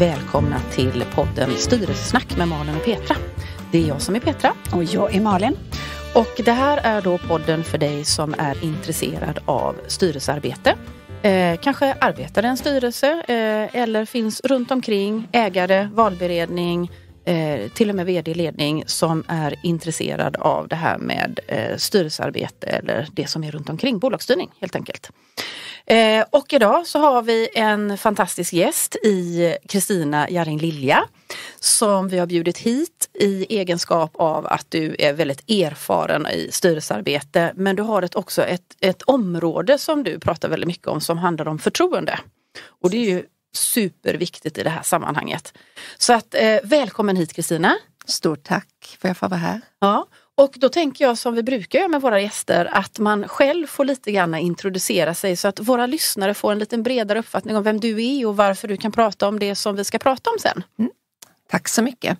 välkomna till podden Styrelsesnack med Malin och Petra. Det är jag som är Petra. Och jag är Malin. Och det här är då podden för dig som är intresserad av styrelsearbete. Eh, kanske arbetar i en styrelse eh, eller finns runt omkring ägare, valberedning, eh, till och med vd-ledning som är intresserad av det här med eh, styrelsearbete eller det som är runt omkring, bolagsstyrning helt enkelt. Eh, och idag så har vi en fantastisk gäst i Kristina Jarring Lilja som vi har bjudit hit i egenskap av att du är väldigt erfaren i styrelsearbete. Men du har ett, också ett, ett område som du pratar väldigt mycket om som handlar om förtroende. Och det är ju superviktigt i det här sammanhanget. Så att eh, välkommen hit Kristina! Stort tack för att jag får vara här. Ja, och då tänker jag som vi brukar göra med våra gäster att man själv får lite grann introducera sig så att våra lyssnare får en lite bredare uppfattning om vem du är och varför du kan prata om det som vi ska prata om sen. Mm. Tack så mycket.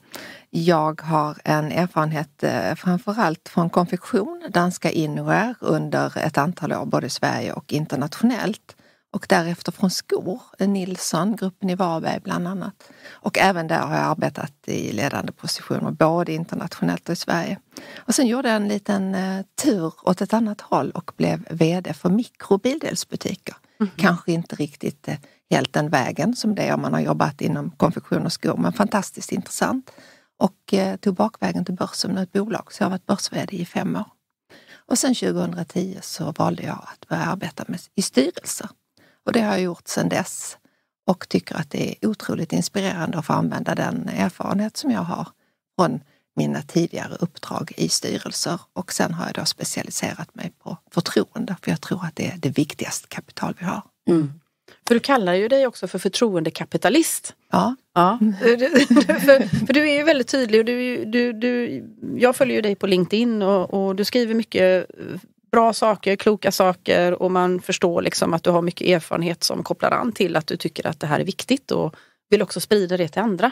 Jag har en erfarenhet eh, framförallt från konfektion, danska innerwear under ett antal år både i Sverige och internationellt och därefter från Skor, Nilsson, gruppen i Varberg bland annat. Och även där har jag arbetat i ledande positioner, både internationellt och i Sverige. Och sen gjorde jag en liten eh, tur åt ett annat håll och blev VD för mikrobildelsbutiker. Mm. Kanske inte riktigt eh, helt den vägen som det är om man har jobbat inom konfektion och skor, men fantastiskt intressant. Och eh, tog bakvägen till börsen med ett bolag, så jag har varit börs i fem år. Och sen 2010 så valde jag att börja arbeta med, i styrelser och det har jag gjort sedan dess och tycker att det är otroligt inspirerande att få använda den erfarenhet som jag har från mina tidigare uppdrag i styrelser och sen har jag då specialiserat mig på förtroende för jag tror att det är det viktigaste kapital vi har. Mm. För du kallar ju dig också för förtroendekapitalist. Ja. ja. för, för, du är ju väldigt tydlig och du, du, du, jag följer ju dig på LinkedIn och, och du skriver mycket bra saker, kloka saker och man förstår liksom att du har mycket erfarenhet som kopplar an till att du tycker att det här är viktigt och vill också sprida det till andra.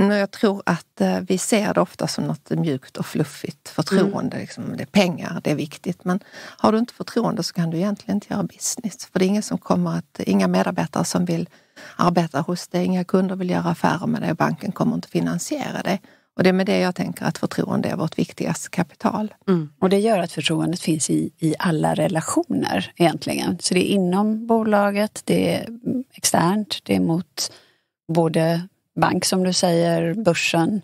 Mm, jag tror att eh, vi ser det ofta som något mjukt och fluffigt. Förtroende, mm. liksom, det är pengar, det är viktigt. Men har du inte förtroende så kan du egentligen inte göra business. För det är ingen som kommer att, inga medarbetare som vill arbeta hos dig, inga kunder vill göra affärer med dig, och banken kommer inte finansiera det. Och det är med det jag tänker att förtroende är vårt viktigaste kapital. Mm. Och det gör att förtroendet finns i, i alla relationer egentligen. Så det är inom bolaget, det är externt, det är mot både bank som du säger, börsen,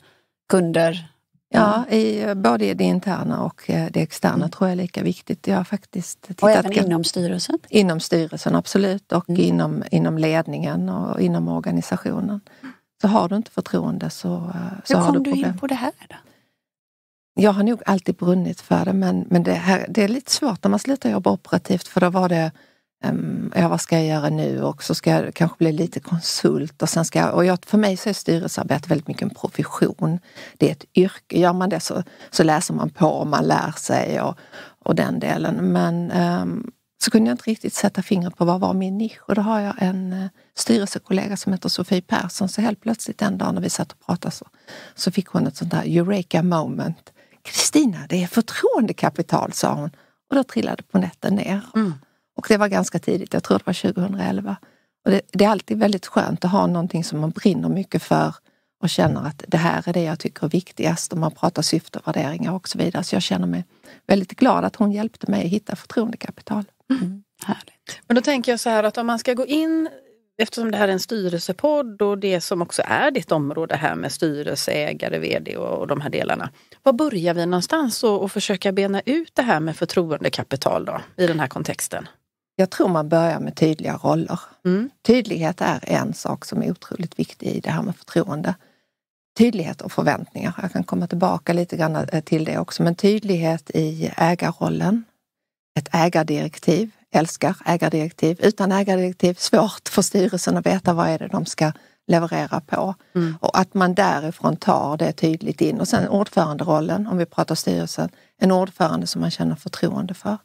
kunder. Ja, ja i, både i det interna och eh, det externa mm. tror jag är lika viktigt. Jag har faktiskt tittat och även inom styrelsen? Inom styrelsen, absolut. Och mm. inom, inom ledningen och inom organisationen. Så har du inte förtroende så, eh, så har du problem. Hur kom du in på det här? Då? Jag har nog alltid brunnit för det, men, men det, här, det är lite svårt när man slutar jobba operativt för då var det um, ja, vad ska jag göra nu och så ska jag kanske bli lite konsult och sen ska jag, och jag, för mig så är styrelsearbete väldigt mycket en profession. Det är ett yrke. Gör man det så, så läser man på och man lär sig och, och den delen. Men um, så kunde jag inte riktigt sätta fingret på vad var min nisch. Och då har jag en eh, styrelsekollega som heter Sofie Persson. Så helt plötsligt en dag när vi satt och pratade så, så fick hon ett sånt där eureka moment. Kristina, det är förtroendekapital, sa hon. Och då trillade på nätten ner. Mm. Och det var ganska tidigt, jag tror det var 2011. Och det, det, är alltid väldigt skönt att ha någonting som man brinner mycket för och känner att det här är det jag tycker är viktigast och man pratar syfte och värderingar och så vidare. Så jag känner mig väldigt glad att hon hjälpte mig att hitta förtroendekapital. Mm. mm. Härligt. Men då tänker jag så här att om man ska gå in eftersom det här är en styrelsepodd och det som också är ditt område här med styrelseägare, vd och, och de här delarna. Var börjar vi någonstans och, och försöka bena ut det här med förtroendekapital då, i den här kontexten? Jag tror man börjar med tydliga roller. Mm. Tydlighet är en sak som är otroligt viktig i det här med förtroende. Tydlighet och förväntningar. Jag kan komma tillbaka lite grann till det också, men tydlighet i ägarrollen, ett ägardirektiv, älskar ägardirektiv. Utan ägardirektiv, svårt för styrelsen att veta vad är det de ska leverera på. Mm. Och att man därifrån tar det tydligt in. Och sen ordföranderollen, om vi pratar styrelsen, en ordförande som man känner förtroende för.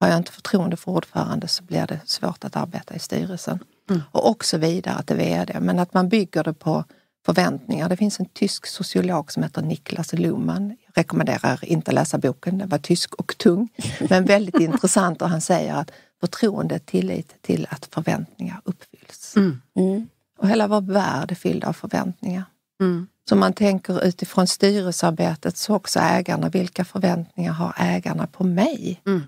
Har jag inte förtroende för ordförande så blir det svårt att arbeta i styrelsen. Mm. Och också vidare till vd, men att man bygger det på förväntningar. Det finns en tysk sociolog som heter Niklas Luhmann. Jag rekommenderar inte att läsa boken, den var tysk och tung, men väldigt intressant och han säger att förtroende är tillit till att förväntningar uppfylls. Mm. Mm. Och hela vår värld är fylld av förväntningar. Mm. Så man tänker utifrån styrelsearbetet så också ägarna, vilka förväntningar har ägarna på mig mm.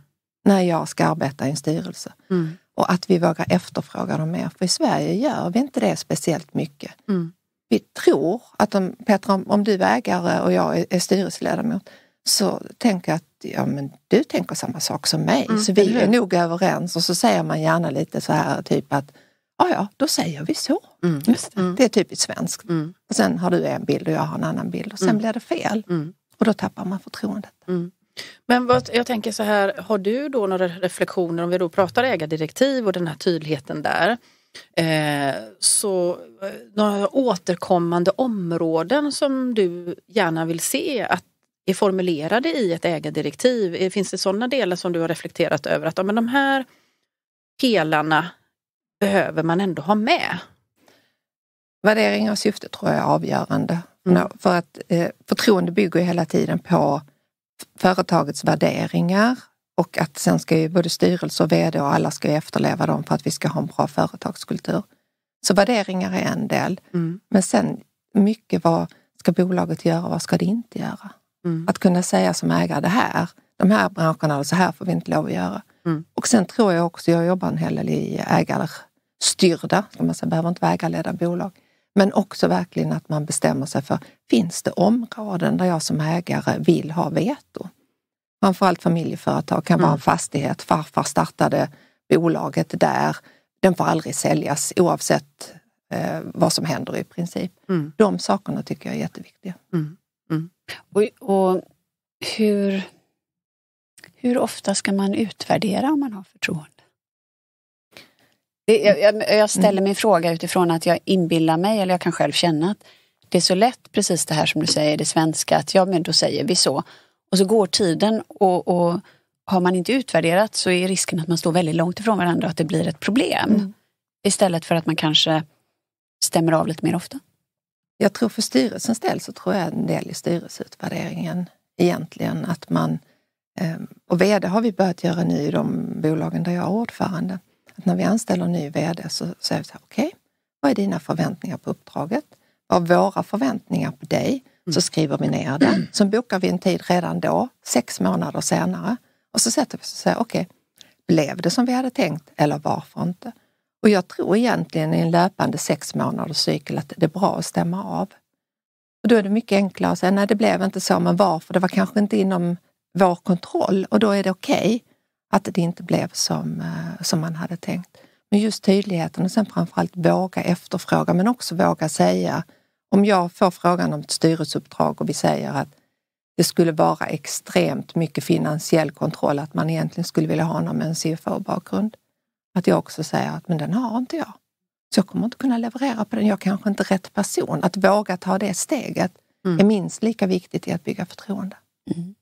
när jag ska arbeta i en styrelse? Mm. Och att vi vågar efterfråga dem mer, för i Sverige gör vi inte det speciellt mycket. Mm vi tror att om, Petra, om, du är ägare och jag är, styrelseledamot så tänker jag att ja, men du tänker samma sak som mig, mm, så vi är hur? nog överens. Och så säger man gärna lite så här typ att ja, ja, då säger vi så. Mm, det. Mm. det. är typiskt svenskt. Mm. Och sen har du en bild och jag har en annan bild och sen mm. blir det fel. Mm. Och då tappar man förtroendet. Men vad, jag tänker så här, har du då några reflektioner om vi då pratar ägardirektiv och den här tydligheten där. Eh, så eh, några återkommande områden som du gärna vill se att är formulerade i ett ägardirektiv? Eh, finns det sådana delar som du har reflekterat över att ja, men de här pelarna behöver man ändå ha med? Värdering av syfte tror jag är avgörande. Mm. För att eh, förtroende bygger hela tiden på företagets värderingar och att sen ska ju både styrelse och vd och alla ska ju efterleva dem för att vi ska ha en bra företagskultur. Så värderingar är en del. Mm. Men sen mycket vad ska bolaget göra och vad ska det inte göra? Mm. Att kunna säga som ägare, det här, de här branscherna, så alltså, här får vi inte lov att göra. Mm. Och sen tror jag också, jag jobbar en hel del i ägarstyrda, ska man säga, behöver inte vara ägarledda bolag. Men också verkligen att man bestämmer sig för, finns det områden där jag som ägare vill ha veto? framförallt familjeföretag, kan mm. vara en mm. fastighet. Farfar startade bolaget där. Den får aldrig säljas oavsett eh, vad som händer i princip. Mm. De sakerna tycker jag är jätteviktiga. Mm. Mm. Och, och, hur, hur ofta ska man utvärdera om man har förtroende? Det, jag, jag, ställer mm. min fråga utifrån att jag inbillar mig, eller jag kan själv känna att det är så lätt, precis det här som du säger, det svenska, att ja men då säger vi så och så går tiden och, och har man inte utvärderat så är risken att man står väldigt långt ifrån varandra och att det blir ett problem. Mm. Istället för att man kanske stämmer av lite mer ofta. Jag tror för styrelsens del så tror jag en del i styrelseutvärderingen egentligen att man, ehm, och vd har vi börjat göra nu i de bolagen där jag är ordförande, att när vi anställer en ny vd så säger vi så här, okej, okay, vad är dina förväntningar på uppdraget? Vad är våra förväntningar på dig? Så skriver vi ner det. Sen bokar vi en tid redan då, sex månader senare. Och så sätter vi oss och säger, okej, okay, blev det som vi hade tänkt eller varför inte? Och jag tror egentligen i en löpande sex månaders cykel att det är bra att stämma av. Och då är det mycket enklare att säga, nej det blev inte så, men varför? Det var kanske inte inom vår kontroll och då är det okej okay att det inte blev som, eh, som man hade tänkt. Men just tydligheten och sen framförallt våga efterfråga men också våga säga om jag får frågan om ett styrelseuppdrag och vi säger att det skulle vara extremt mycket finansiell kontroll, att man egentligen skulle vilja ha någon med en CFO-bakgrund. Att jag också säger att men den har inte jag. Så jag kommer inte kunna leverera på den. Jag kanske inte är rätt person. Att våga ta det steget mm. är minst lika viktigt i att bygga förtroende. Mm.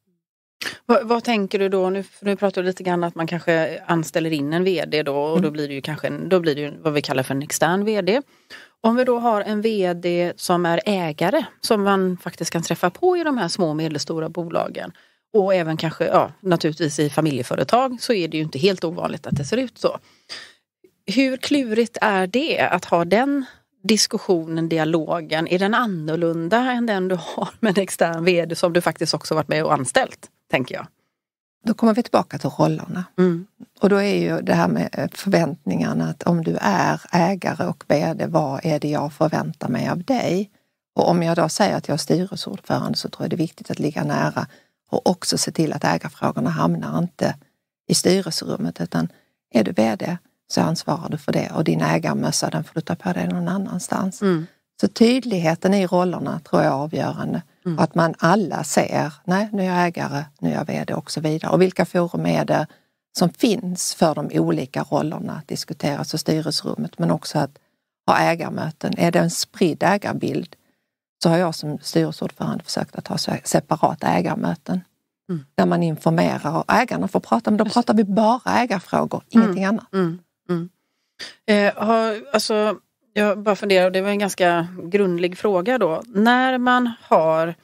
Vad, vad, tänker du då? Nu, nu pratar du lite grann att man kanske anställer in en vd då och mm. då blir det ju kanske då blir det vad vi kallar för en extern vd. Om vi då har en VD som är ägare som man faktiskt kan träffa på i de här små och medelstora bolagen och även kanske ja, naturligtvis i familjeföretag så är det ju inte helt ovanligt att det ser ut så. Hur klurigt är det att ha den diskussionen, dialogen, är den annorlunda än den du har med en extern VD som du faktiskt också varit med och anställt? Tänker jag. Då kommer vi tillbaka till rollerna. Mm. Och då är ju det här med eh, förväntningarna att om du är ägare och vd, vad är det jag förväntar mig av dig? Och om jag då säger att jag är styrelseordförande så tror jag det är viktigt att ligga nära och också se till att ägarfrågorna hamnar inte i styrelserummet utan är du vd så ansvarar du för det och din ägarmössa den får du ta på dig någon annanstans. Mm. Så tydligheten i rollerna tror jag är avgörande. Mm. att man alla ser, nej nu är jag ägare, nu är jag vd och så vidare. Och vilka forum är det som finns för de olika rollerna att diskuteras i styrelserummet men också att ha ägarmöten. Är det en spridd ägarbild så har jag som styrelseordförande försökt att ha separata ägarmöten mm. där man informerar och ägarna får prata, men då pratar vi bara ägarfrågor, mm. ingenting mm. annat. Mm. Eh, har, alltså, jag bara funderar, och det var en ganska grundlig fråga då. När man har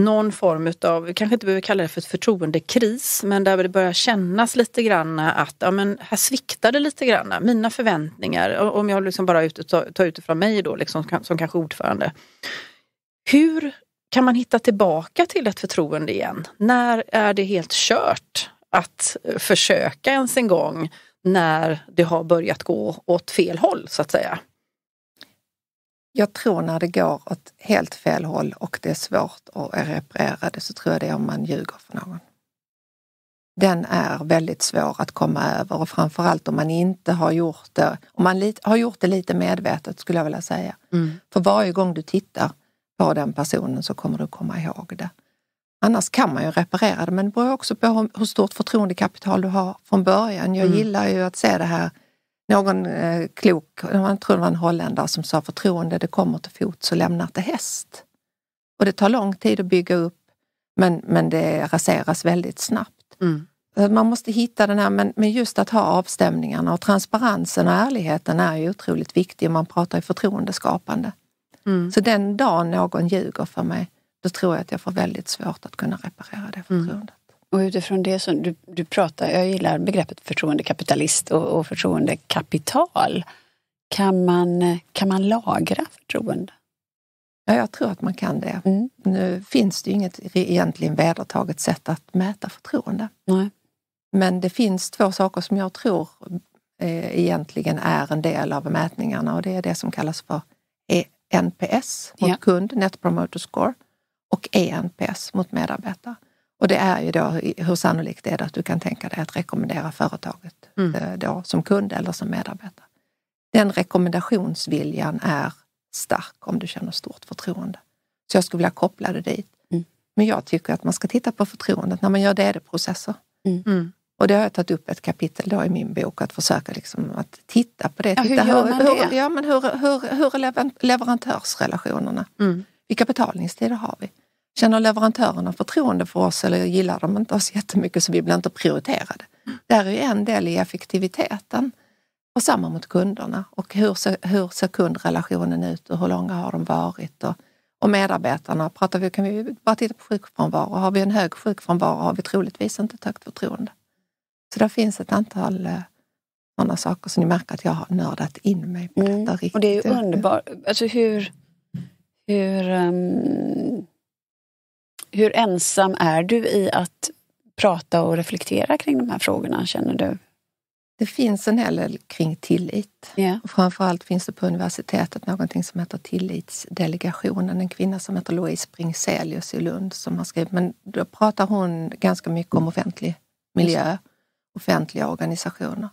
någon form av, vi kanske inte behöver kalla det för ett förtroendekris, men där det börjar kännas lite grann att ja, men här sviktade lite grann, mina förväntningar, om jag liksom bara ut, tar, tar utifrån mig då, liksom, som kanske ordförande. Hur kan man hitta tillbaka till ett förtroende igen? När är det helt kört att försöka ens en gång när det har börjat gå åt fel håll så att säga? Jag tror när det går åt helt fel håll och det är svårt att reparera det så tror jag det är om man ljuger för någon. Den är väldigt svår att komma över och framförallt om man inte har gjort det, om man har gjort det lite medvetet skulle jag vilja säga. Mm. För varje gång du tittar på den personen så kommer du komma ihåg det. Annars kan man ju reparera det, men det beror också på hur stort förtroendekapital du har från början. Jag mm. gillar ju att se det här, någon eh, klok, jag tror det var en holländare som sa förtroende, det kommer till fots och lämnar till häst. Och det tar lång tid att bygga upp, men, men det raseras väldigt snabbt. Mm. Eh, man måste hitta den här, men, men just att ha avstämningarna och transparensen och ärligheten är ju otroligt viktig. Man pratar ju förtroendeskapande. Mm. Så den dagen någon ljuger för mig, då tror jag att jag får väldigt svårt att kunna reparera det mm. förtroendet. Mm. Och utifrån det som du, du pratar, jag gillar begreppet förtroendekapitalist och, och förtroendekapital. Kan man, kan man lagra förtroende? Ja, jag tror att man kan det. Mm. Nu finns det ju inget egentligen vedertaget sätt att mäta förtroende. Nej. Men det finns två saker som jag tror eh, egentligen är en del av mätningarna och det är det som kallas för e NPS, ja. kund, Net Promoter Score, och ENPS mot medarbetare. Och det är ju då hur sannolikt är det att du kan tänka dig att rekommendera företaget mm. Eh, då som kund eller som medarbetare. Den rekommendationsviljan är stark om du känner stort förtroende. Så jag skulle vilja koppla det dit. Mm. Men jag tycker att man ska titta på förtroendet när man gör DD-processer. Mm. mm. Och det har jag tagit upp ett kapitel då i min bok, att försöka liksom att titta på det. Ja, hur gör man hur, det? Hur, ja, men hur, hur, hur är leverantörsrelationerna? Mm. Vilka betalningstider har vi? Känner leverantörerna förtroende för oss eller gillar de inte oss jättemycket så vi blir inte prioriterade? Det här är ju en del i effektiviteten. Och samma mot kunderna. Och hur ser, hur ser kundrelationen ut och hur långa har de varit? Och, och medarbetarna, pratar vi, kan vi bara titta på sjukfrånvaro. Har vi en hög sjukfrånvaro har vi troligtvis inte ett högt förtroende. Så där finns ett antal eh, sådana saker som ni märker att jag har nördat in mig på. Mm. riktigt. Och det är ju underbart. Alltså hur, hur um hur ensam är du i att prata och reflektera kring de här frågorna, känner du? Det finns en hel del kring tillit. Yeah. Framförallt finns det på universitetet någonting som heter Tillitsdelegationen. En kvinna som heter Louise Bringselius i Lund som har skrivit, men då pratar hon ganska mycket om offentlig miljö, offentliga organisationer.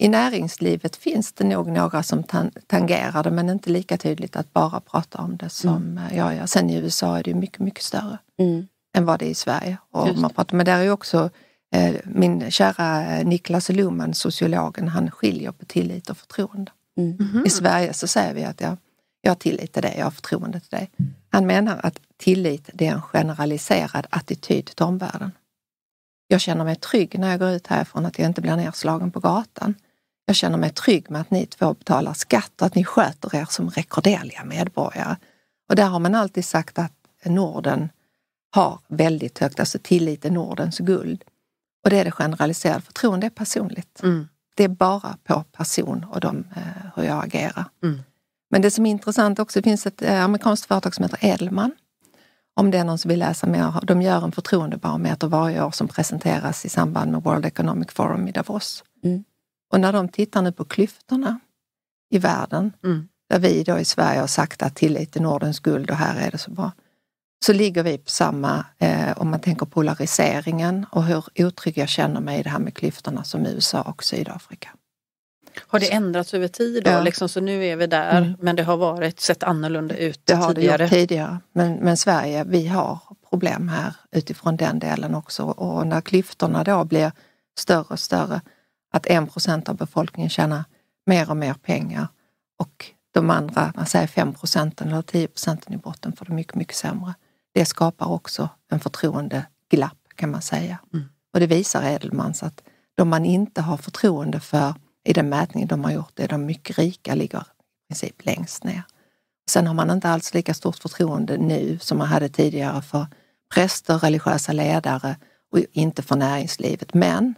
I näringslivet finns det nog några som tangerar det men inte lika tydligt att bara prata om det som mm. Eh, jag gör. Sen i USA är det mycket, mycket större mm. än vad det är i Sverige. Och man pratar, men där är också eh, min kära eh, Niklas Luhmann, sociologen, han skiljer på tillit och förtroende. Mm. -hmm. I Sverige så säger vi att jag, jag har tillit till dig, jag har förtroende till dig. Han menar att tillit det är en generaliserad attityd till omvärlden. Jag känner mig trygg när jag går ut härifrån att jag inte blir nerslagen på gatan. Jag känner mig trygg med att ni två betalar skatt och att ni sköter er som rekorderliga medborgare. Och där har man alltid sagt att Norden har väldigt högt, alltså tillit är Nordens guld. Och det är det generaliserade, förtroende är personligt. Mm. Det är bara på person och de, eh, hur jag agerar. Mm. Men det som är intressant också, det finns ett eh, amerikanskt företag som heter Edelman. Om det är någon som vill läsa mer, de gör en förtroendebarometer varje år som presenteras i samband med World Economic Forum i Davos. Mm. Och när de tittar nu på klyftorna i världen, mm. där vi då i Sverige har sagt att tillit är Nordens guld och här är det så bra, så ligger vi på samma, eh, om man tänker polariseringen och hur otrygg jag känner mig i det här med klyftorna som USA och Sydafrika. Har det ändrats över tid då? Ja. Liksom, så nu är vi där, mm. men det har varit, sett annorlunda ut det har tidigare. Det gjort tidigare, men, men Sverige, vi har problem här utifrån den delen också. Och när klyftorna då blir större och större att en procent av befolkningen tjänar mer och mer pengar och de andra, man säger 5 procenten eller 10 procenten i botten får det mycket, mycket sämre. Det skapar också en förtroendeglapp kan man säga. Mm. Och det visar Edelmans att de man inte har förtroende för i den mätning de har gjort, är de mycket rika, ligger i princip längst ner. Sen har man inte alls lika stort förtroende nu som man hade tidigare för präster, religiösa ledare och inte för näringslivet. Men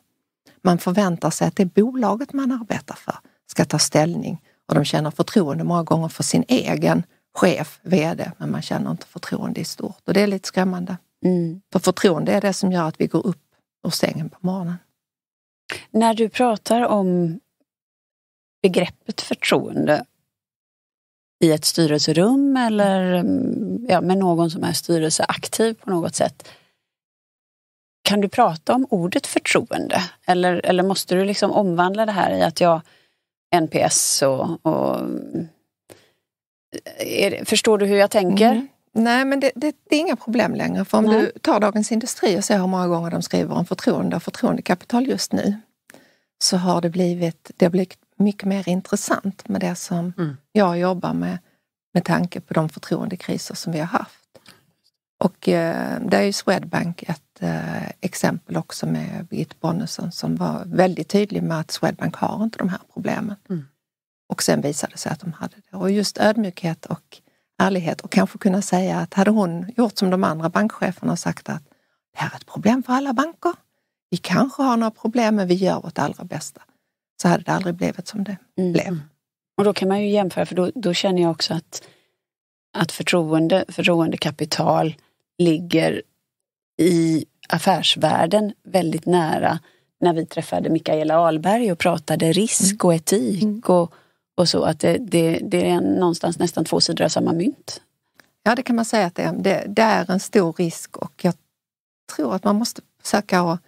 man förväntar sig att det bolaget man arbetar för ska ta ställning och de känner förtroende många gånger för sin egen chef, vd, men man känner inte förtroende i stort och det är lite skrämmande. Mm. För förtroende är det som gör att vi går upp ur sängen på morgonen. När du pratar om begreppet förtroende i ett styrelserum eller mm, ja, med någon som är styrelseaktiv på något sätt kan du prata om ordet förtroende? Eller, eller måste du liksom omvandla det här i att jag NPS och... och eh, är, förstår du hur jag tänker? Mm. Nej, men det, det, det, är inga problem längre. För om Nej. du tar Dagens Industri och ser hur många gånger de skriver om förtroende och förtroendekapital just nu, så har det blivit, det har blivit mycket mer intressant med det som mm. jag jobbar med, med tanke på de förtroendekriser som vi har haft. Och eh, där är ju Swedbank ett eh, exempel också med Birgitte Bonnesen som var väldigt tydlig med att Swedbank har inte de här problemen. Mm. Och sen visade det sig att de hade det. Och just ödmjukhet och ärlighet och kanske kunna säga att hade hon gjort som de andra bankcheferna och sagt att det här är ett problem för alla banker. Vi kanske har några problem, men vi gör vårt allra bästa. Så hade det aldrig blivit som det mm. blev. Och då kan man ju jämföra, för då, då känner jag också att, att förtroende, förtroendekapital, ligger i affärsvärlden väldigt nära när vi träffade Mikaela Ahlberg och pratade risk mm. och etik mm. och, och så. Att det, det, det är någonstans nästan två sidor av samma mynt. Ja, det kan man säga att det är. Det, det är en stor risk och jag tror att man måste försöka att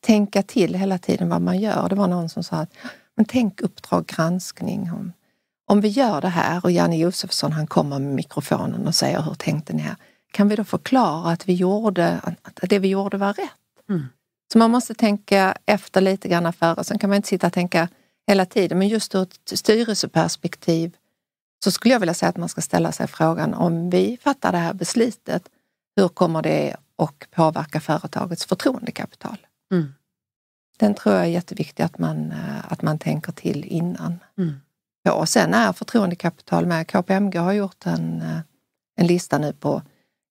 tänka till hela tiden vad man gör. Det var någon som sa att men tänk Uppdrag granskning. Om, om vi gör det här och Janne Josefsson han kommer med mikrofonen och säger hur tänkte ni här? kan vi då förklara att, vi gjorde, att det vi gjorde var rätt? Mm. Så man måste tänka efter lite grann före. Sen kan man inte sitta och tänka hela tiden, men just ur ett styrelseperspektiv så skulle jag vilja säga att man ska ställa sig frågan om vi fattar det här beslutet, hur kommer det att påverka företagets förtroendekapital? Mm. Den tror jag är jätteviktig att man, eh, att man tänker till innan. Mm. Ja, och sen är förtroendekapital med. KPMG har gjort en, eh, en lista nu på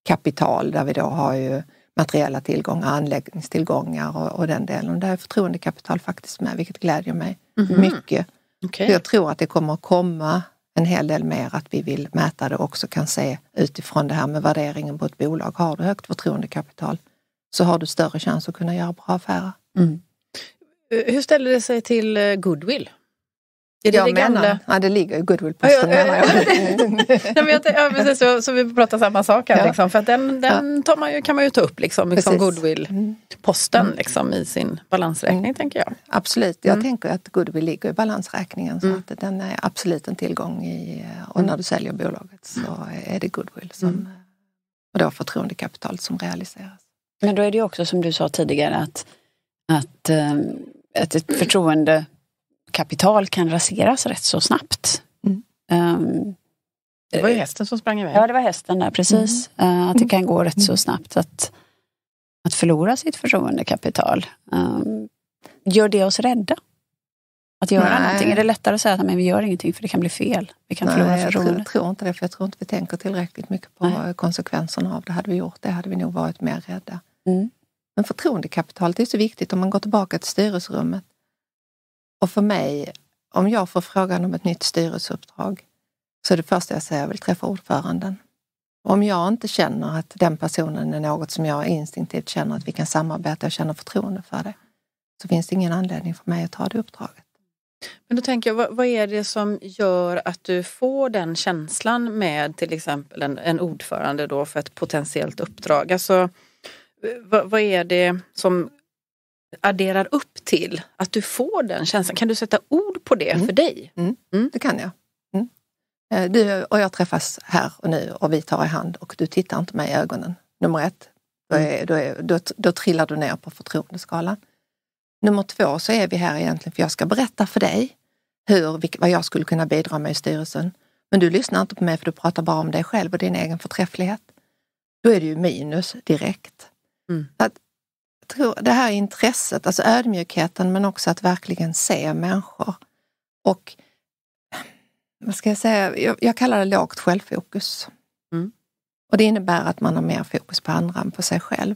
kapital där vi då har ju materiella tillgångar, anläggningstillgångar och, och den delen. där är förtroendekapital faktiskt med, vilket glädjer mig mm -hmm. mycket. Okay. Jag tror att det kommer att komma en hel del mer att vi vill mäta det och också kan se utifrån det här med värderingen på ett bolag. Har du högt förtroendekapital så har du större chans att kunna göra bra affärer. Mm. Hur ställer det sig till eh, goodwill? Är det, ja, det gamla? Ja, det ligger i goodwill-posten ja, ja, ja. ja, så, så vi pratar samma sak här. Ja. Liksom, för den, den tar man ju, kan man ju ta upp liksom, liksom goodwill-posten mm. liksom, i sin balansräkning, mm. tänker jag. Absolut, jag mm. tänker att goodwill ligger i balansräkningen. Så mm. att den är absolut en tillgång. I, och mm. när du säljer bolaget så är det goodwill som, mm. och då förtroendekapitalet som realiseras. Men då är det ju också som du sa tidigare att, att, att eh, ett förtroende kapital kan raseras rätt så snabbt. Mm. Um, det var ju eh, hästen som sprang iväg. Ja, det var hästen där, precis. Mm. Uh, att det kan gå rätt så mm. snabbt att, att förlora sitt förtroendekapital. Um, gör det oss rädda? Att göra Nej. någonting? Är det lättare att säga att vi gör ingenting för det kan bli fel? Vi kan Nej, förlora förtroendet? Jag tror, tror inte det, för jag tror inte vi tänker tillräckligt mycket på Nej. konsekvenserna av det. Hade vi gjort det hade vi nog varit mer rädda. Mm. Men förtroendekapitalet är så viktigt. Om man går tillbaka till styrelserummet och för mig, om jag får frågan om ett nytt styrelseuppdrag, så är det första jag säger, att jag vill träffa ordföranden. Om jag inte känner att den personen är något som jag instinktivt känner att vi kan samarbeta och känner förtroende för det, så finns det ingen anledning för mig att ta det uppdraget. Men då tänker jag, vad, vad är det som gör att du får den känslan med till exempel en, en ordförande då för ett potentiellt uppdrag? Alltså, vad, vad är det som adderar upp till att du får den känslan. Kan du sätta ord på det mm. för dig? Mm. mm. Mm. Det kan jag. Mm. Eh, du och jag träffas här och nu och vi tar i hand och du tittar inte mig i ögonen. Nummer ett, då, mm. är, då, är, då, då trillar du ner på förtroendeskalan. Nummer två så är vi här egentligen för jag ska berätta för dig hur, vad jag skulle kunna bidra med i styrelsen. Men du lyssnar inte på mig för du pratar bara om dig själv och din egen förträfflighet. Då är det ju minus direkt. Mm. Att tror det här intresset, alltså ödmjukheten, men också att verkligen se människor. Och vad ska jag säga, jag, jag kallar det lågt självfokus. Mm. Och det innebär att man har mer fokus på andra än på sig själv.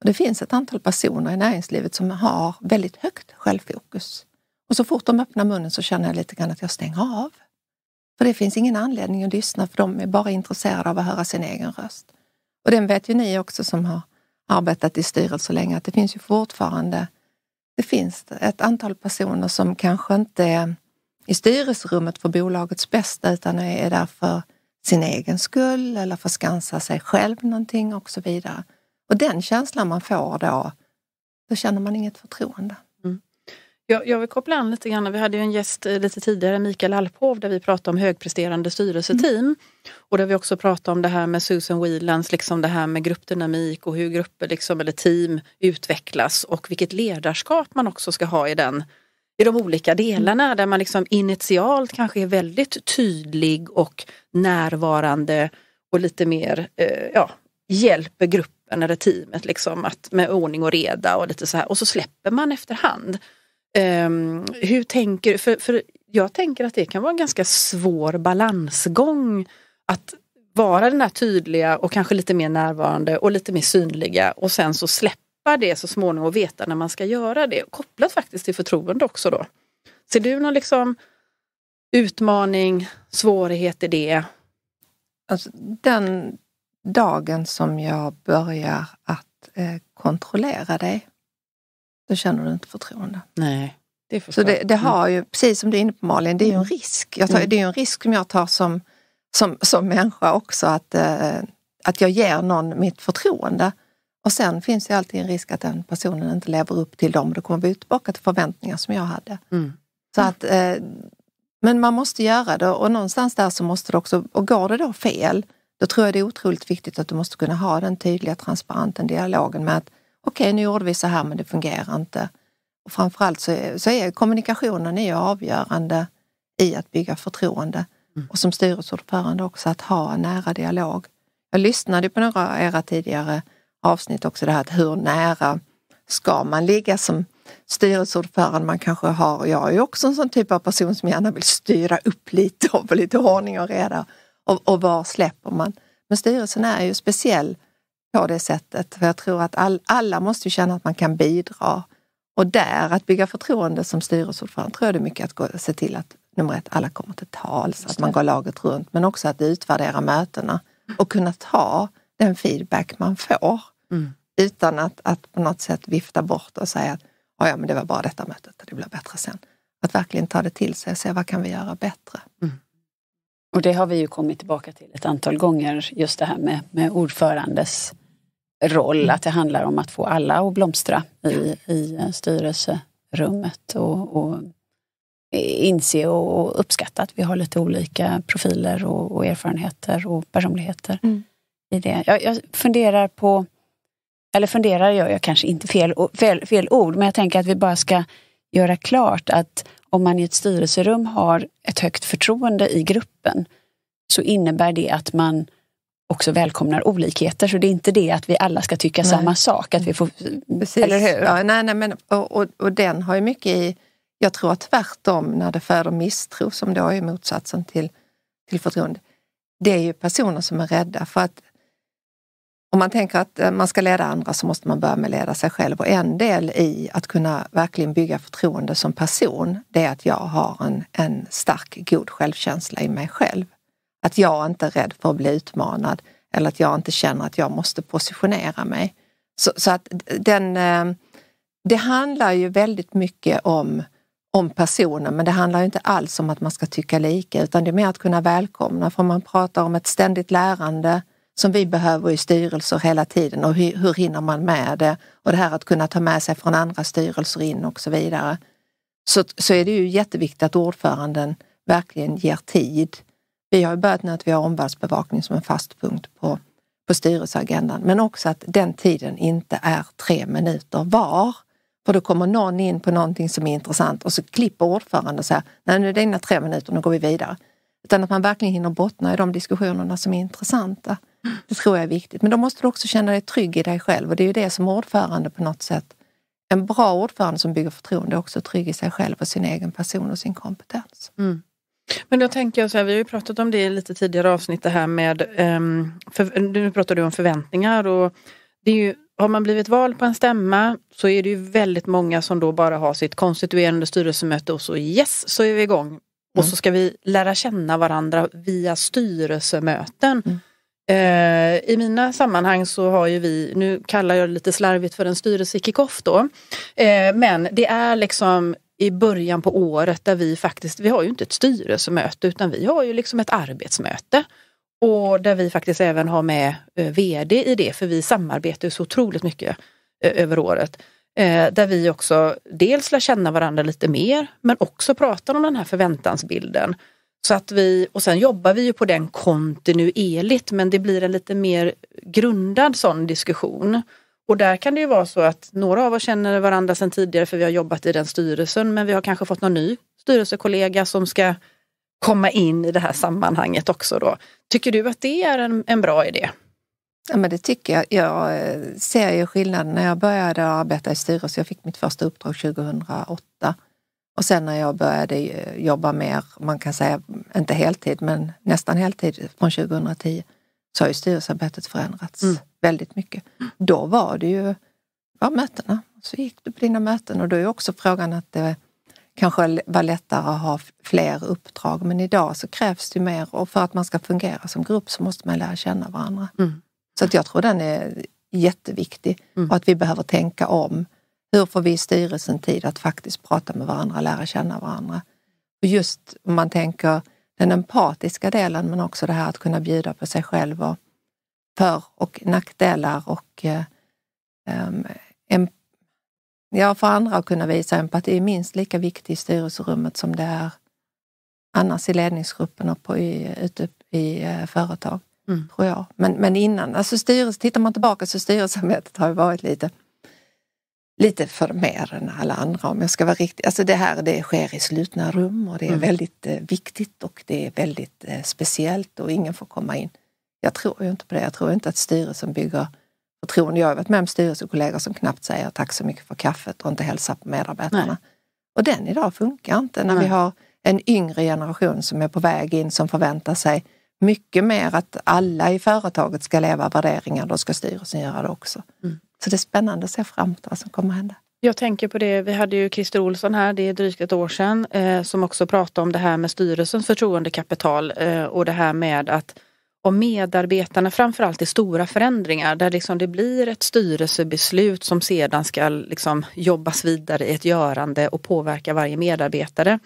Och det finns ett antal personer i näringslivet som har väldigt högt självfokus. Och så fort de öppnar munnen så känner jag lite grann att jag stänger av. För det finns ingen anledning att lyssna för de är bara intresserade av att höra sin egen röst. Och den vet ju ni också som har arbetat i styrelse länge, att det finns ju fortfarande det finns ett antal personer som kanske inte är i styrelserummet för bolagets bästa utan är där för sin egen skull eller för att skansa sig själv någonting och så vidare. Och den känslan man får då, då känner man inget förtroende. Jag, jag vill koppla an lite grann. Vi hade ju en gäst eh, lite tidigare, Mikael Alphov, där vi pratade om högpresterande styrelseteam. Mm. Och där vi också pratade om det här med Susan Whelans, liksom det här med gruppdynamik och hur grupper liksom, eller team utvecklas och vilket ledarskap man också ska ha i den i de olika delarna där man liksom initialt kanske är väldigt tydlig och närvarande och lite mer eh, ja, hjälper gruppen eller teamet liksom att, med ordning och reda och lite så här och så släpper man efterhand. Um, hur tänker för, för jag tänker att det kan vara en ganska svår balansgång att vara den här tydliga och kanske lite mer närvarande och lite mer synliga och sen så släppa det så småningom och veta när man ska göra det. Kopplat faktiskt till förtroende också då. Ser du någon liksom utmaning, svårighet i det? Alltså, den dagen som jag börjar att eh, kontrollera dig då känner du inte förtroende. Nej, det förstår Så det, det mm. har ju, precis som du är inne på Malin, det är ju en mm. risk. Jag tar, mm. Det är ju en risk som jag tar som, som, som människa också, att, eh, att jag ger någon mitt förtroende. Och sen finns det alltid en risk att den personen inte lever upp till dem. och Då kommer vi tillbaka till förväntningar som jag hade. Mm. Så att, eh, men man måste göra det och någonstans där så måste det också, och går det då fel, då tror jag det är otroligt viktigt att du måste kunna ha den tydliga, transparenta dialogen med att okej, okay, nu gjorde vi så här men det fungerar inte. Och framförallt så är, så är kommunikationen är avgörande i att bygga förtroende. Mm. Och som styrelseordförande också att ha en nära dialog. Jag lyssnade på några av era tidigare avsnitt också, det här att hur nära ska man ligga som styrelseordförande man kanske har. Jag är ju också en sån typ av person som gärna vill styra upp lite och få lite ordning och reda. Och, och var släpper man? Men styrelsen är ju speciell på det sättet. För jag tror att all, alla måste känna att man kan bidra. Och där, att bygga förtroende som styrelseordförande, tror jag det är mycket att gå, se till att nummer ett, alla kommer till tals, att man går laget runt, men också att utvärdera mötena och kunna ta den feedback man får mm. utan att, att på något sätt vifta bort och säga att ja, men det var bara detta mötet det blir bättre sen. Att verkligen ta det till sig och se vad kan vi göra bättre? Mm. Och det har vi ju kommit tillbaka till ett antal gånger, just det här med, med ordförandes roll, mm. att det handlar om att få alla att blomstra i, i eh, styrelserummet och, och inse och uppskatta att vi har lite olika profiler och, och erfarenheter och personligheter. Mm. i det. Jag, jag, funderar på, eller funderar gör jag kanske inte fel, fel, fel ord, men jag tänker att vi bara ska göra klart att om man i ett styrelserum har ett högt förtroende i gruppen så innebär det att man också välkomnar olikheter. Så det är inte det att vi alla ska tycka nej. samma sak. Att vi får, Precis. Eller hur? Ja, nej, nej, men, och, och, och, den har ju mycket i, jag tror att tvärtom när det föder misstro som då är motsatsen till, till förtroende. Det är ju personer som är rädda för att om man tänker att eh, man ska leda andra så måste man börja med att leda sig själv och en del i att kunna verkligen bygga förtroende som person det är att jag har en, en stark god självkänsla i mig själv. Att jag inte är rädd för att bli utmanad eller att jag inte känner att jag måste positionera mig. Så, så att den, eh, det handlar ju väldigt mycket om, om personen, men det handlar ju inte alls om att man ska tycka lika, utan det är mer att kunna välkomna, för man pratar om ett ständigt lärande som vi behöver i styrelser hela tiden och hur, hur hinner man med det? Och det här att kunna ta med sig från andra styrelser in och så vidare. Så, så är det ju jätteviktigt att ordföranden verkligen ger tid vi har börjat med att vi har omvärldsbevakning som en fast punkt på, på styrelseagendan, men också att den tiden inte är tre minuter var. För då kommer någon in på någonting som är intressant och så klipper ordföranden och säger nej nu är det dina tre minuter, nu går vi vidare. Utan att man verkligen hinner bottna i de diskussionerna som är intressanta. Mm. Det tror jag är viktigt. Men då måste du också känna dig trygg i dig själv och det är ju det som ordförande på något sätt en bra ordförande som bygger förtroende är också trygg i sig själv och sin egen person och sin kompetens. Mm. Men då tänker jag så här, vi har ju pratat om det i lite tidigare avsnitt det här med, ehm, för, nu pratar du om förväntningar och det är ju, har man blivit vald på en stämma så är det ju väldigt många som då bara har sitt konstituerande styrelsemöte och så yes så är vi igång. Mm. Och så ska vi lära känna varandra via styrelsemöten. Mm. Eh, I mina sammanhang så har ju vi, nu kallar jag det lite slarvigt för en styrelsekickoff då, eh, men det är liksom i början på året där vi faktiskt, vi har ju inte ett styrelsemöte utan vi har ju liksom ett arbetsmöte. Och där vi faktiskt även har med eh, VD i det för vi samarbetar ju så otroligt mycket eh, över året. Eh, där vi också dels lär känna varandra lite mer men också pratar om den här förväntansbilden. Så att vi, och sen jobbar vi ju på den kontinuerligt men det blir en lite mer grundad sån diskussion. Och där kan det ju vara så att några av oss känner varandra sedan tidigare för vi har jobbat i den styrelsen men vi har kanske fått någon ny styrelsekollega som ska komma in i det här sammanhanget också. Då. Tycker du att det är en, en bra idé? Ja, men det tycker jag. Jag eh, ser ju skillnaden. När jag började arbeta i styrelse, jag fick mitt första uppdrag 2008. Och sen när jag började eh, jobba mer, man kan säga inte heltid, men nästan heltid från 2010, så har ju styrelsearbetet förändrats mm. väldigt mycket. Då var det ju ja, mötena. Så gick du på dina möten och då är också frågan att det kanske var lättare att ha fler uppdrag. Men idag så krävs det mer och för att man ska fungera som grupp så måste man lära känna varandra. Mm. Så att jag tror den är jätteviktig mm. och att vi behöver tänka om. Hur får vi i styrelsen tid att faktiskt prata med varandra, lära känna varandra? Och just om man tänker den empatiska delen, men också det här att kunna bjuda på sig själv och för och nackdelar och um, em, ja, för andra att kunna visa empati är minst lika viktigt i styrelserummet som det är annars i ledningsgruppen och på, i, ute i uh, företag. Mm. Tror jag. Men, men innan, alltså styrelse, tittar man tillbaka så styrelsearbetet har ju varit lite lite för mer än alla andra om jag ska vara riktig. Alltså det här det sker i slutna rum och det är mm. väldigt eh, viktigt och det är väldigt eh, speciellt och ingen får komma in. Jag tror ju inte på det. Jag tror inte att styrelsen bygger förtroende. Jag har varit med om styrelsekollegor som knappt säger tack så mycket för kaffet och inte hälsar på medarbetarna. Nej. Och den idag funkar inte när Nej. vi har en yngre generation som är på väg in som förväntar sig mycket mer att alla i företaget ska leva värderingar, då ska styrelsen göra det också. Mm. Så det är spännande att se framåt vad som kommer att hända. Jag tänker på det, vi hade ju Christer Olsson här, det är drygt ett år sedan, eh, som också pratade om det här med styrelsens förtroendekapital eh, och det här med att om medarbetarna framförallt i stora förändringar där liksom det blir ett styrelsebeslut som sedan ska liksom jobbas vidare i ett görande och påverka varje medarbetare.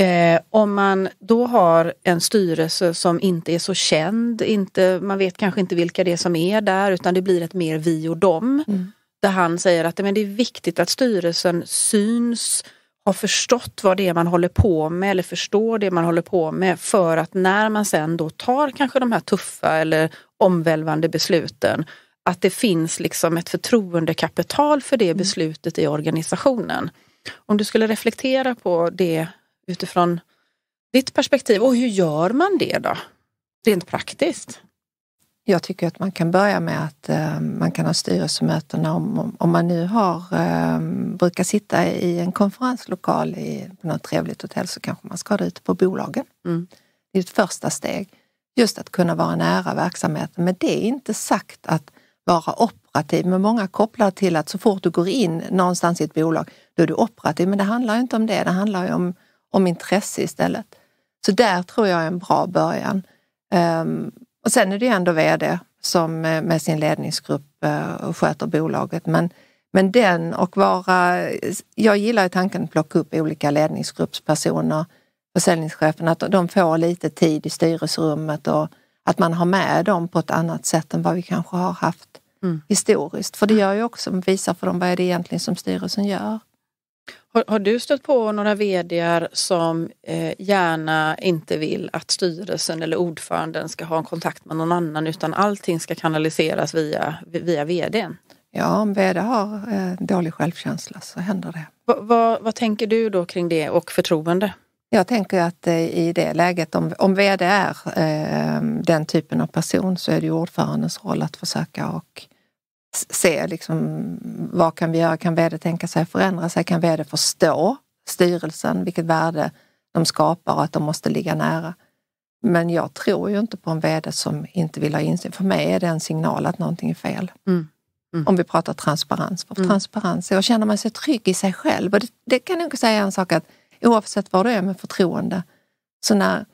Eh, om man då har en styrelse som inte är så känd, inte, man vet kanske inte vilka det är som är där utan det blir ett mer vi och dem. Mm. Där han säger att men det är viktigt att styrelsen syns, har förstått vad det är man håller på med eller förstår det man håller på med för att när man sen då tar kanske de här tuffa eller omvälvande besluten att det finns liksom ett förtroendekapital för det mm. beslutet i organisationen. Om du skulle reflektera på det utifrån ditt perspektiv. Och hur gör man det då? Rent praktiskt? Jag tycker att man kan börja med att eh, man kan ha styrelsemöten om, om, man nu har, eh, brukar sitta i en konferenslokal i, på något trevligt hotell så kanske man ska ha det ute på bolagen. Mm. Det är ett första steg. Just att kunna vara nära verksamheten. Men det är inte sagt att vara operativ. Men många kopplar till att så fort du går in någonstans i ett bolag, då är du operativ. Men det handlar inte om det. Det handlar om om intresse istället. Så där tror jag är en bra början. Ehm, och sen är det ju ändå vd som eh, med sin ledningsgrupp eh, sköter bolaget. Men, men den och vara... Jag gillar ju tanken att plocka upp olika ledningsgruppspersoner, försäljningschefen, att de får lite tid i styrelserummet och att man har med dem på ett annat sätt än vad vi kanske har haft mm. historiskt. För det gör ju också, visar för dem vad är det egentligen som styrelsen gör. Har, har, du stött på några VD som eh, gärna inte vill att styrelsen eller ordföranden ska ha en kontakt med någon annan utan allting ska kanaliseras via, via vdn? Ja, om vd har eh, dålig självkänsla så händer det. Va, va, vad tänker du då kring det och förtroende? Jag tänker att eh, i det läget, om, om vd är eh, den typen av person så är det ordförandens roll att försöka och se liksom, vad kan vi göra? Kan vd tänka sig förändra sig? Kan vd förstå styrelsen, vilket värde de skapar och att de måste ligga nära? Men jag tror ju inte på en vd som inte vill ha insyn. För mig är det en signal att någonting är fel. Mm. Mm. Om vi pratar transparens. För mm. transparens är att känna sig trygg i sig själv. Och det, det kan jag säga en sak att oavsett vad det är med förtroende, så när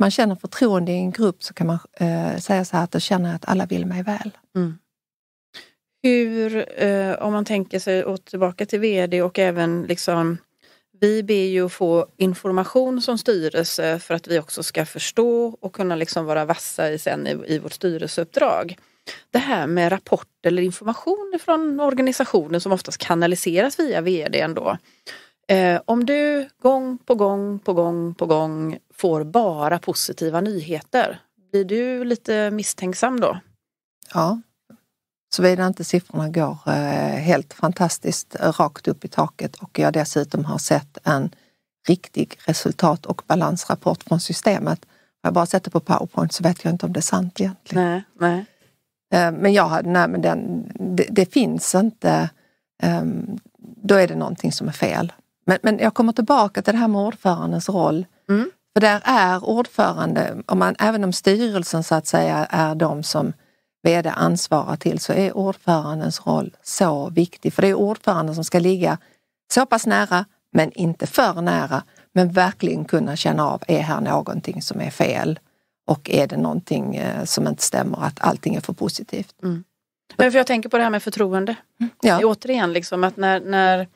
man känner förtroende i en grupp så kan man eh, säga så här att då känner jag att alla vill mig väl. Mm hur, eh, om man tänker sig och tillbaka till vd och även liksom vi ber ju att få information som styrelse för att vi också ska förstå och kunna liksom vara vassa i, sen i, i vårt styrelseuppdrag. Det här med rapport eller information från organisationen som oftast kanaliseras via vd ändå. Eh, om du gång på gång på gång på gång får bara positiva nyheter, blir du lite misstänksam då? Ja, Såvida inte siffrorna går eh, helt fantastiskt rakt upp i taket och jag dessutom har sett en riktig resultat och balansrapport från systemet. Har jag bara sett det på powerpoint så vet jag inte om det är sant egentligen. Nej, nej. Eh, men jag nej men den, det, det finns inte, ehm, då är det någonting som är fel. Men, men jag kommer tillbaka till det här med ordförandens roll. Mm. För där är ordförande, om man, även om styrelsen så att säga är de som VD ansvarar till så är ordförandens roll så viktig. För det är ordföranden som ska ligga så pass nära, men inte för nära, men verkligen kunna känna av, är här någonting som är fel? Och är det någonting eh, som inte stämmer, att allting är för positivt? Mm. Men för jag tänker på det här med förtroende. Mm. Ja. Återigen, liksom, att när, när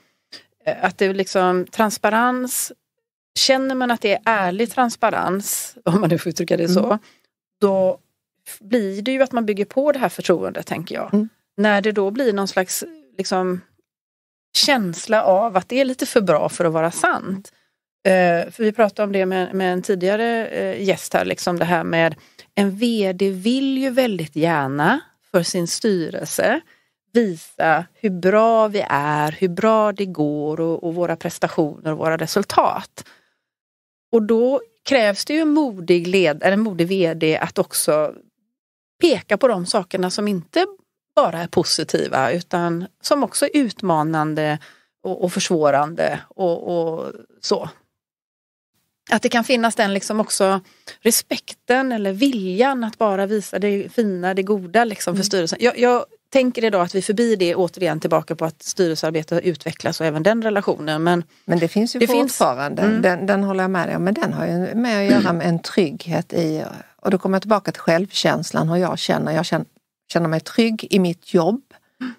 eh, att det liksom transparens, känner man att det är ärlig transparens, om man nu får uttrycka det så, mm. då blir det ju att man bygger på det här förtroendet, tänker jag. Mm. När det då blir någon slags liksom, känsla av att det är lite för bra för att vara sant. Eh, för vi pratade om det med, med en tidigare eh, gäst här, liksom det här med en VD vill ju väldigt gärna för sin styrelse visa hur bra vi är, hur bra det går och, och våra prestationer och våra resultat. Och då krävs det ju en modig, led, eller en modig VD att också peka på de sakerna som inte bara är positiva utan som också är utmanande och, och försvårande och, och, så. Att det kan finnas den liksom också respekten eller viljan att bara visa det fina, det goda liksom för mm. styrelsen. Jag, jag tänker idag att vi förbi det återigen tillbaka på att styrelsearbete utvecklas och även den relationen. Men, men det finns ju det fortfarande, finns... Mm. Den, den håller jag med dig om, men den har ju med att göra med en trygghet i och då kommer jag tillbaka till självkänslan, hur jag känner. Jag känner, mig trygg i mitt jobb mm.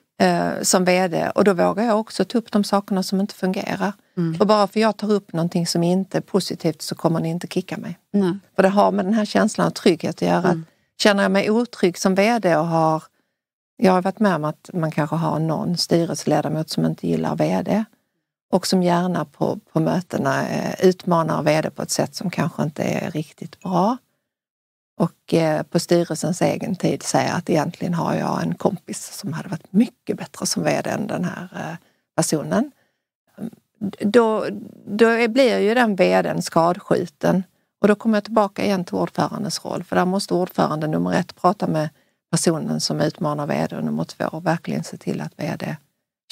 eh, som vd och då vågar jag också ta upp de sakerna som inte fungerar. Mm. Och bara för jag tar upp någonting som inte är positivt så kommer ni inte kicka mig. Nej. För det har med den här känslan av trygghet att göra. Mm. Att känner jag mig otrygg som vd och har jag har varit med om att man kanske har någon styrelseledamot som inte gillar vd och som gärna på, på mötena eh, utmanar vd på ett sätt som kanske inte är riktigt bra och eh, på styrelsens egen tid säga att egentligen har jag en kompis som hade varit mycket bättre som vd än den här eh, personen. Mm, då, då blir ju den vdn skadskjuten och då kommer jag tillbaka igen till ordförandens roll för där måste ordförande nummer ett prata med personen som utmanar vd nummer två och verkligen se till att vd